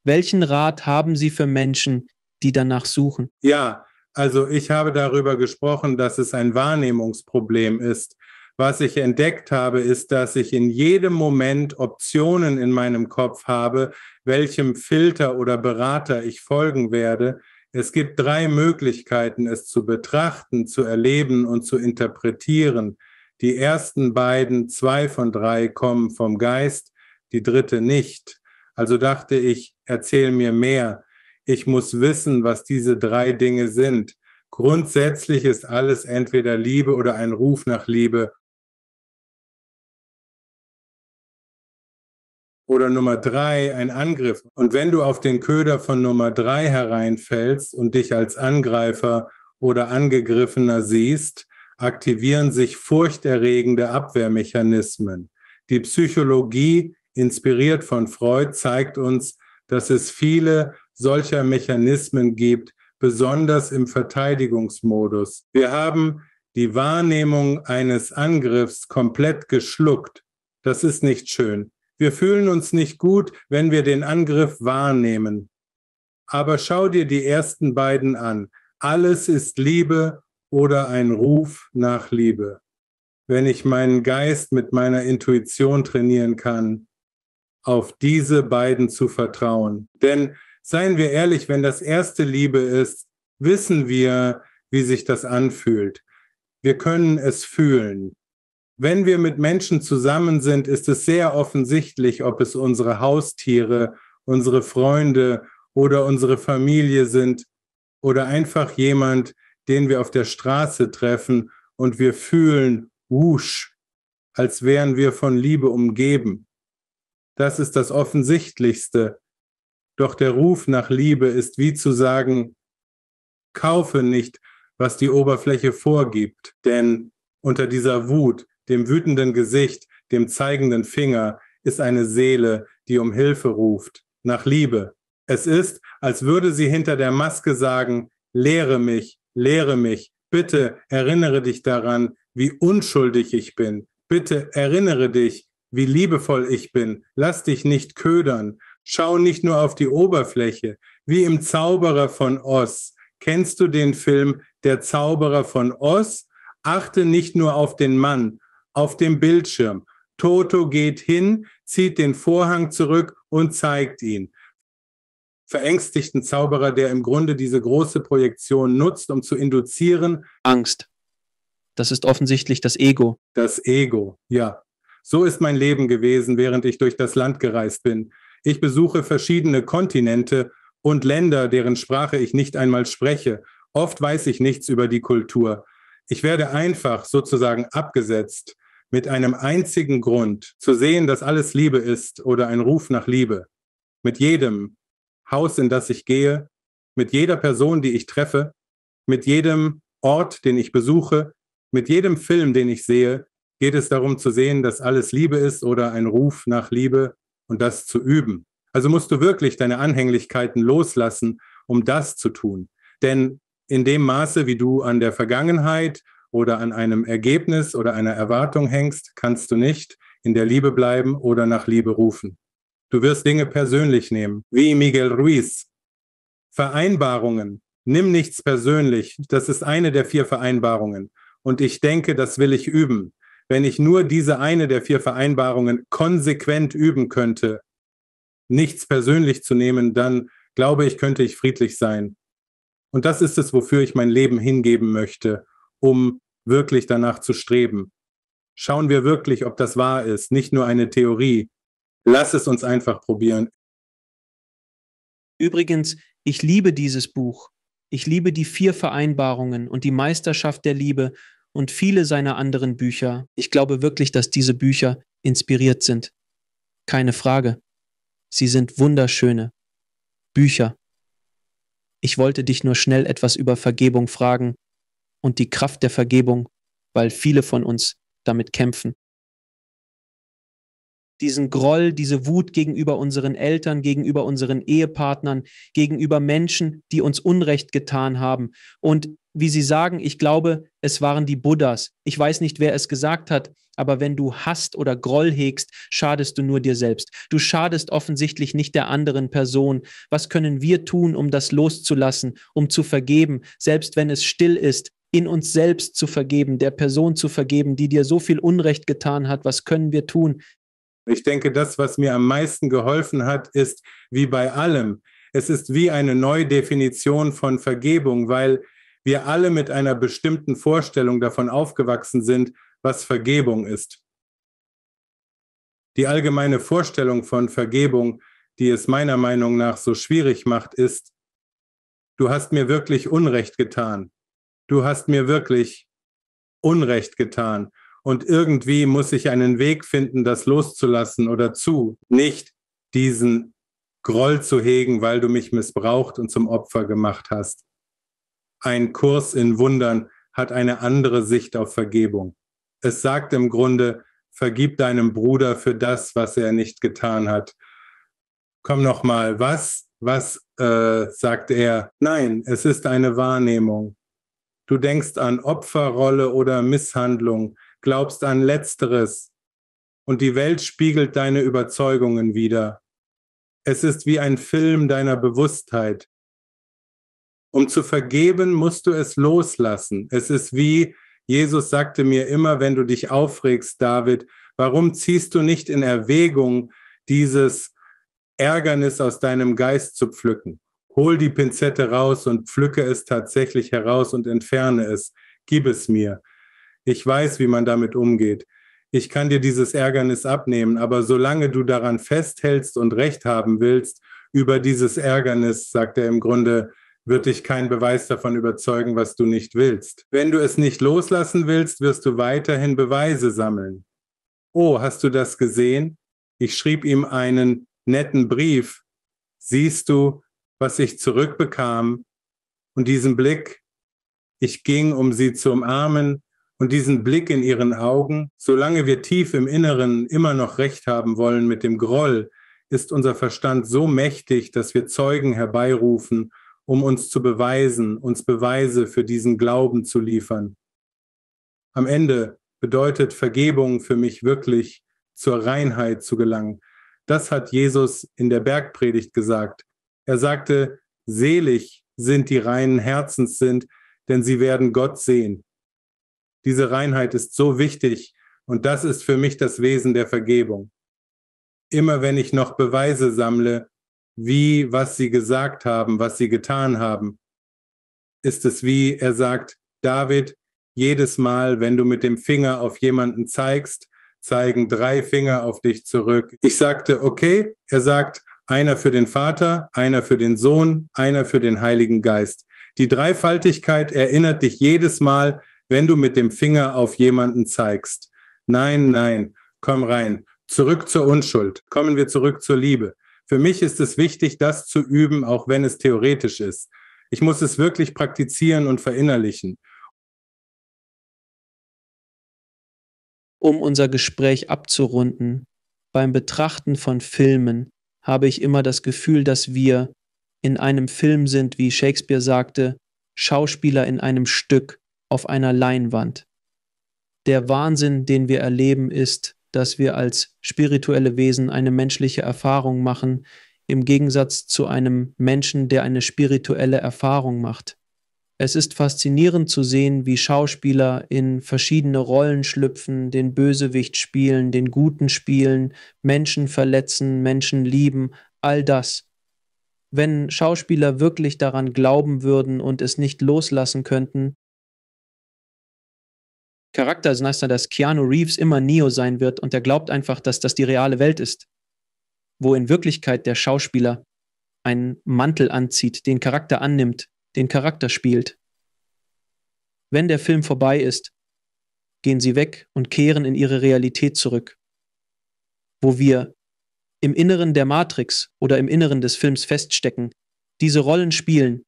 Welchen Rat haben Sie für Menschen, die danach suchen? Ja, also ich habe darüber gesprochen, dass es ein Wahrnehmungsproblem ist was ich entdeckt habe, ist, dass ich in jedem Moment Optionen in meinem Kopf habe, welchem Filter oder Berater ich folgen werde. Es gibt drei Möglichkeiten, es zu betrachten, zu erleben und zu interpretieren. Die ersten beiden, zwei von drei, kommen vom Geist, die dritte nicht. Also dachte ich, erzähl mir mehr. Ich muss wissen, was diese drei Dinge sind. Grundsätzlich ist alles entweder Liebe oder ein Ruf nach Liebe oder Nummer drei ein Angriff. Und wenn du auf den Köder von Nummer drei hereinfällst und dich als Angreifer oder Angegriffener siehst, aktivieren sich furchterregende Abwehrmechanismen. Die Psychologie, inspiriert von Freud, zeigt uns, dass es viele solcher Mechanismen gibt, besonders im Verteidigungsmodus. Wir haben die Wahrnehmung eines Angriffs komplett geschluckt. Das ist nicht schön. Wir fühlen uns nicht gut, wenn wir den Angriff wahrnehmen. Aber schau dir die ersten beiden an. Alles ist Liebe oder ein Ruf nach Liebe. Wenn ich meinen Geist mit meiner Intuition trainieren kann, auf diese beiden zu vertrauen. Denn seien wir ehrlich, wenn das erste Liebe ist, wissen wir, wie sich das anfühlt. Wir können es fühlen wenn wir mit Menschen zusammen sind, ist es sehr offensichtlich, ob es unsere Haustiere, unsere Freunde oder unsere Familie sind oder einfach jemand, den wir auf der Straße treffen und wir fühlen, wusch, als wären wir von Liebe umgeben. Das ist das Offensichtlichste. Doch der Ruf nach Liebe ist wie zu sagen, kaufe nicht, was die Oberfläche vorgibt, denn unter dieser Wut dem wütenden Gesicht, dem zeigenden Finger ist eine Seele, die um Hilfe ruft, nach Liebe. Es ist, als würde sie hinter der Maske sagen, lehre mich, lehre mich, bitte erinnere dich daran, wie unschuldig ich bin, bitte erinnere dich, wie liebevoll ich bin, lass dich nicht ködern, schau nicht nur auf die Oberfläche, wie im Zauberer von Oz. Kennst du den Film Der Zauberer von Oz? Achte nicht nur auf den Mann, auf dem Bildschirm. Toto geht hin, zieht den Vorhang zurück und zeigt ihn. Verängstigten Zauberer, der im Grunde diese große Projektion nutzt, um zu induzieren. Angst. Das ist offensichtlich das Ego. Das Ego, ja. So ist mein Leben gewesen, während ich durch das Land gereist bin. Ich besuche verschiedene Kontinente und Länder, deren Sprache ich nicht einmal spreche. Oft weiß ich nichts über die Kultur. Ich werde einfach sozusagen abgesetzt mit einem einzigen Grund, zu sehen, dass alles Liebe ist oder ein Ruf nach Liebe, mit jedem Haus, in das ich gehe, mit jeder Person, die ich treffe, mit jedem Ort, den ich besuche, mit jedem Film, den ich sehe, geht es darum zu sehen, dass alles Liebe ist oder ein Ruf nach Liebe und das zu üben. Also musst du wirklich deine Anhänglichkeiten loslassen, um das zu tun. Denn in dem Maße, wie du an der Vergangenheit oder an einem Ergebnis oder einer Erwartung hängst, kannst du nicht in der Liebe bleiben oder nach Liebe rufen. Du wirst Dinge persönlich nehmen, wie Miguel Ruiz. Vereinbarungen. Nimm nichts persönlich. Das ist eine der vier Vereinbarungen. Und ich denke, das will ich üben. Wenn ich nur diese eine der vier Vereinbarungen konsequent üben könnte, nichts persönlich zu nehmen, dann glaube ich, könnte ich friedlich sein. Und das ist es, wofür ich mein Leben hingeben möchte um wirklich danach zu streben. Schauen wir wirklich, ob das wahr ist, nicht nur eine Theorie. Lass es uns einfach probieren. Übrigens, ich liebe dieses Buch. Ich liebe die vier Vereinbarungen und die Meisterschaft der Liebe und viele seiner anderen Bücher. Ich glaube wirklich, dass diese Bücher inspiriert sind. Keine Frage. Sie sind wunderschöne Bücher. Ich wollte dich nur schnell etwas über Vergebung fragen, und die Kraft der Vergebung, weil viele von uns damit kämpfen. Diesen Groll, diese Wut gegenüber unseren Eltern, gegenüber unseren Ehepartnern, gegenüber Menschen, die uns Unrecht getan haben. Und wie Sie sagen, ich glaube, es waren die Buddhas. Ich weiß nicht, wer es gesagt hat, aber wenn du Hast oder Groll hegst, schadest du nur dir selbst. Du schadest offensichtlich nicht der anderen Person. Was können wir tun, um das loszulassen, um zu vergeben, selbst wenn es still ist, in uns selbst zu vergeben, der Person zu vergeben, die dir so viel Unrecht getan hat? Was können wir tun? Ich denke, das, was mir am meisten geholfen hat, ist wie bei allem. Es ist wie eine Neudefinition von Vergebung, weil wir alle mit einer bestimmten Vorstellung davon aufgewachsen sind, was Vergebung ist. Die allgemeine Vorstellung von Vergebung, die es meiner Meinung nach so schwierig macht, ist, du hast mir wirklich Unrecht getan du hast mir wirklich Unrecht getan. Und irgendwie muss ich einen Weg finden, das loszulassen oder zu, nicht diesen Groll zu hegen, weil du mich missbraucht und zum Opfer gemacht hast. Ein Kurs in Wundern hat eine andere Sicht auf Vergebung. Es sagt im Grunde, vergib deinem Bruder für das, was er nicht getan hat. Komm nochmal, was, was äh, sagt er? Nein, es ist eine Wahrnehmung. Du denkst an Opferrolle oder Misshandlung, glaubst an letzteres und die Welt spiegelt deine Überzeugungen wieder. Es ist wie ein Film deiner Bewusstheit. Um zu vergeben, musst du es loslassen. Es ist wie, Jesus sagte mir immer, wenn du dich aufregst, David, warum ziehst du nicht in Erwägung, dieses Ärgernis aus deinem Geist zu pflücken? Hol die Pinzette raus und pflücke es tatsächlich heraus und entferne es. Gib es mir. Ich weiß, wie man damit umgeht. Ich kann dir dieses Ärgernis abnehmen, aber solange du daran festhältst und Recht haben willst, über dieses Ärgernis, sagt er im Grunde, wird dich kein Beweis davon überzeugen, was du nicht willst. Wenn du es nicht loslassen willst, wirst du weiterhin Beweise sammeln. Oh, hast du das gesehen? Ich schrieb ihm einen netten Brief. Siehst du, was ich zurückbekam und diesen Blick. Ich ging, um sie zu umarmen und diesen Blick in ihren Augen. Solange wir tief im Inneren immer noch recht haben wollen mit dem Groll, ist unser Verstand so mächtig, dass wir Zeugen herbeirufen, um uns zu beweisen, uns Beweise für diesen Glauben zu liefern. Am Ende bedeutet Vergebung für mich wirklich, zur Reinheit zu gelangen. Das hat Jesus in der Bergpredigt gesagt. Er sagte, selig sind die reinen Herzens sind, denn sie werden Gott sehen. Diese Reinheit ist so wichtig und das ist für mich das Wesen der Vergebung. Immer wenn ich noch Beweise sammle, wie, was sie gesagt haben, was sie getan haben, ist es wie, er sagt, David, jedes Mal, wenn du mit dem Finger auf jemanden zeigst, zeigen drei Finger auf dich zurück. Ich sagte, okay, er sagt, einer für den Vater, einer für den Sohn, einer für den Heiligen Geist. Die Dreifaltigkeit erinnert dich jedes Mal, wenn du mit dem Finger auf jemanden zeigst. Nein, nein, komm rein. Zurück zur Unschuld. Kommen wir zurück zur Liebe. Für mich ist es wichtig, das zu üben, auch wenn es theoretisch ist. Ich muss es wirklich praktizieren und verinnerlichen. Um unser Gespräch abzurunden, beim Betrachten von Filmen habe ich immer das Gefühl, dass wir in einem Film sind, wie Shakespeare sagte, Schauspieler in einem Stück auf einer Leinwand. Der Wahnsinn, den wir erleben, ist, dass wir als spirituelle Wesen eine menschliche Erfahrung machen, im Gegensatz zu einem Menschen, der eine spirituelle Erfahrung macht. Es ist faszinierend zu sehen, wie Schauspieler in verschiedene Rollen schlüpfen, den Bösewicht spielen, den Guten spielen, Menschen verletzen, Menschen lieben, all das. Wenn Schauspieler wirklich daran glauben würden und es nicht loslassen könnten, Charakter ist heißt ja, dass Keanu Reeves immer Neo sein wird und er glaubt einfach, dass das die reale Welt ist, wo in Wirklichkeit der Schauspieler einen Mantel anzieht, den Charakter annimmt, den Charakter spielt. Wenn der Film vorbei ist, gehen sie weg und kehren in ihre Realität zurück, wo wir im Inneren der Matrix oder im Inneren des Films feststecken, diese Rollen spielen,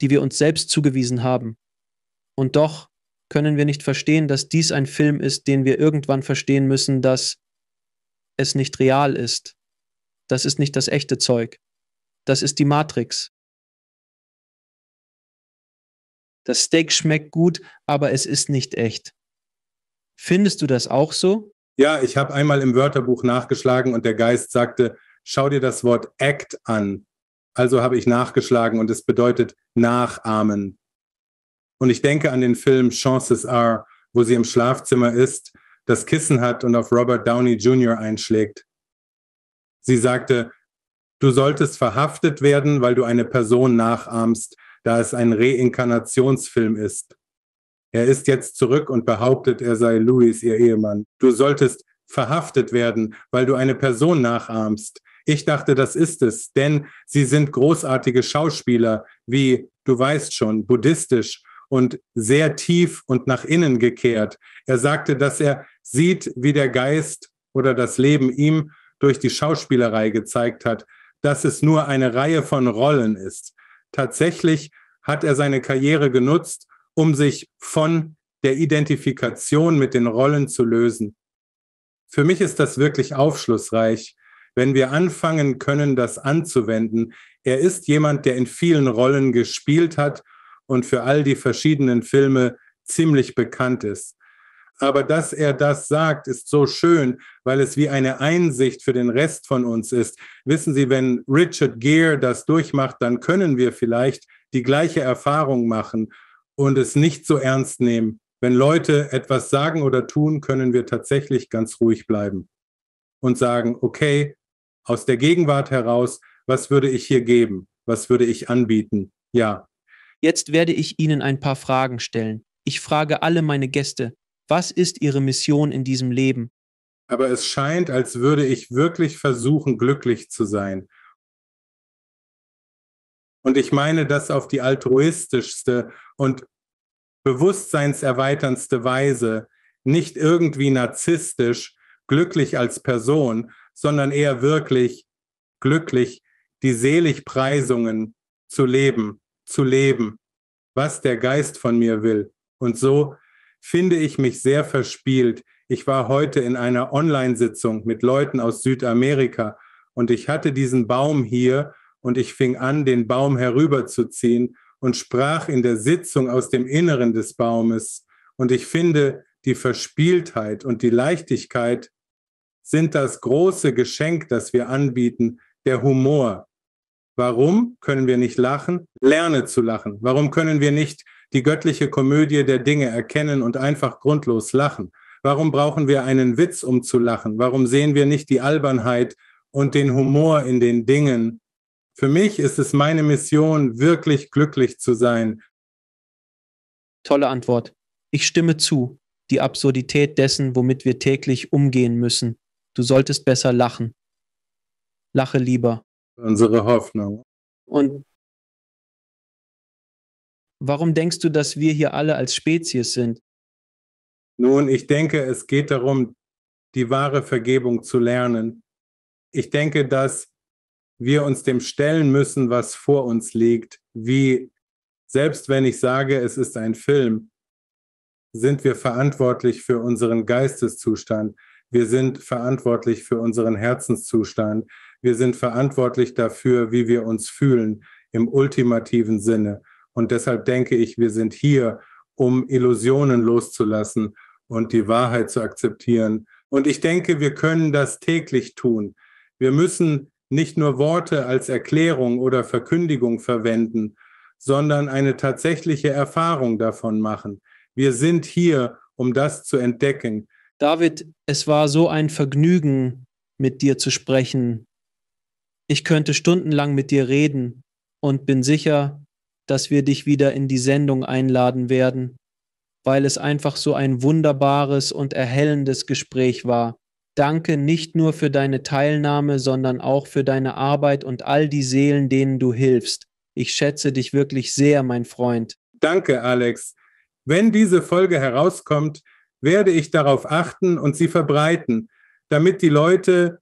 die wir uns selbst zugewiesen haben. Und doch können wir nicht verstehen, dass dies ein Film ist, den wir irgendwann verstehen müssen, dass es nicht real ist. Das ist nicht das echte Zeug. Das ist die Matrix. das Steak schmeckt gut, aber es ist nicht echt. Findest du das auch so? Ja, ich habe einmal im Wörterbuch nachgeschlagen und der Geist sagte, schau dir das Wort act an. Also habe ich nachgeschlagen und es bedeutet nachahmen. Und ich denke an den Film Chances Are, wo sie im Schlafzimmer ist, das Kissen hat und auf Robert Downey Jr. einschlägt. Sie sagte, du solltest verhaftet werden, weil du eine Person nachahmst, da es ein Reinkarnationsfilm ist. Er ist jetzt zurück und behauptet, er sei Louis, ihr Ehemann. Du solltest verhaftet werden, weil du eine Person nachahmst. Ich dachte, das ist es, denn sie sind großartige Schauspieler, wie, du weißt schon, buddhistisch und sehr tief und nach innen gekehrt. Er sagte, dass er sieht, wie der Geist oder das Leben ihm durch die Schauspielerei gezeigt hat, dass es nur eine Reihe von Rollen ist tatsächlich hat er seine Karriere genutzt, um sich von der Identifikation mit den Rollen zu lösen. Für mich ist das wirklich aufschlussreich, wenn wir anfangen können, das anzuwenden. Er ist jemand, der in vielen Rollen gespielt hat und für all die verschiedenen Filme ziemlich bekannt ist. Aber dass er das sagt, ist so schön, weil es wie eine Einsicht für den Rest von uns ist. Wissen Sie, wenn Richard Gere das durchmacht, dann können wir vielleicht die gleiche Erfahrung machen und es nicht so ernst nehmen. Wenn Leute etwas sagen oder tun, können wir tatsächlich ganz ruhig bleiben und sagen, okay, aus der Gegenwart heraus, was würde ich hier geben? Was würde ich anbieten? Ja. Jetzt werde ich Ihnen ein paar Fragen stellen. Ich frage alle meine Gäste, was ist Ihre Mission in diesem Leben? Aber es scheint, als würde ich wirklich versuchen, glücklich zu sein. Und ich meine das auf die altruistischste und bewusstseinserweiterndste Weise, nicht irgendwie narzisstisch, glücklich als Person, sondern eher wirklich glücklich, die Seligpreisungen zu leben, zu leben, was der Geist von mir will. Und so finde ich mich sehr verspielt. Ich war heute in einer Online-Sitzung mit Leuten aus Südamerika und ich hatte diesen Baum hier und ich fing an, den Baum herüberzuziehen und sprach in der Sitzung aus dem Inneren des Baumes. Und ich finde, die Verspieltheit und die Leichtigkeit sind das große Geschenk, das wir anbieten, der Humor. Warum können wir nicht lachen? Lerne zu lachen. Warum können wir nicht die göttliche Komödie der Dinge erkennen und einfach grundlos lachen? Warum brauchen wir einen Witz, um zu lachen? Warum sehen wir nicht die Albernheit und den Humor in den Dingen? Für mich ist es meine Mission, wirklich glücklich zu sein. Tolle Antwort. Ich stimme zu. Die Absurdität dessen, womit wir täglich umgehen müssen. Du solltest besser lachen. Lache lieber. Unsere Hoffnung. Und Warum denkst du, dass wir hier alle als Spezies sind? Nun, ich denke, es geht darum, die wahre Vergebung zu lernen. Ich denke, dass wir uns dem stellen müssen, was vor uns liegt. Wie, selbst wenn ich sage, es ist ein Film, sind wir verantwortlich für unseren Geisteszustand. Wir sind verantwortlich für unseren Herzenszustand. Wir sind verantwortlich dafür, wie wir uns fühlen im ultimativen Sinne. Und deshalb denke ich, wir sind hier, um Illusionen loszulassen und die Wahrheit zu akzeptieren. Und ich denke, wir können das täglich tun. Wir müssen nicht nur Worte als Erklärung oder Verkündigung verwenden, sondern eine tatsächliche Erfahrung davon machen. Wir sind hier, um das zu entdecken. David, es war so ein Vergnügen, mit dir zu sprechen. Ich könnte stundenlang mit dir reden und bin sicher, dass wir dich wieder in die Sendung einladen werden, weil es einfach so ein wunderbares und erhellendes Gespräch war. Danke nicht nur für deine Teilnahme, sondern auch für deine Arbeit und all die Seelen, denen du hilfst. Ich schätze dich wirklich sehr, mein Freund. Danke, Alex. Wenn diese Folge herauskommt, werde ich darauf achten und sie verbreiten, damit die Leute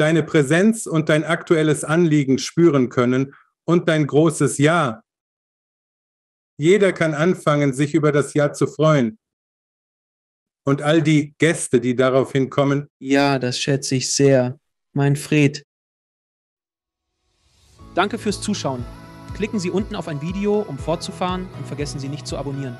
deine Präsenz und dein aktuelles Anliegen spüren können und dein großes Ja. Jeder kann anfangen, sich über das Ja zu freuen. Und all die Gäste, die daraufhin kommen. Ja, das schätze ich sehr. Mein Fred. Danke fürs Zuschauen. Klicken Sie unten auf ein Video, um fortzufahren und vergessen Sie nicht zu abonnieren.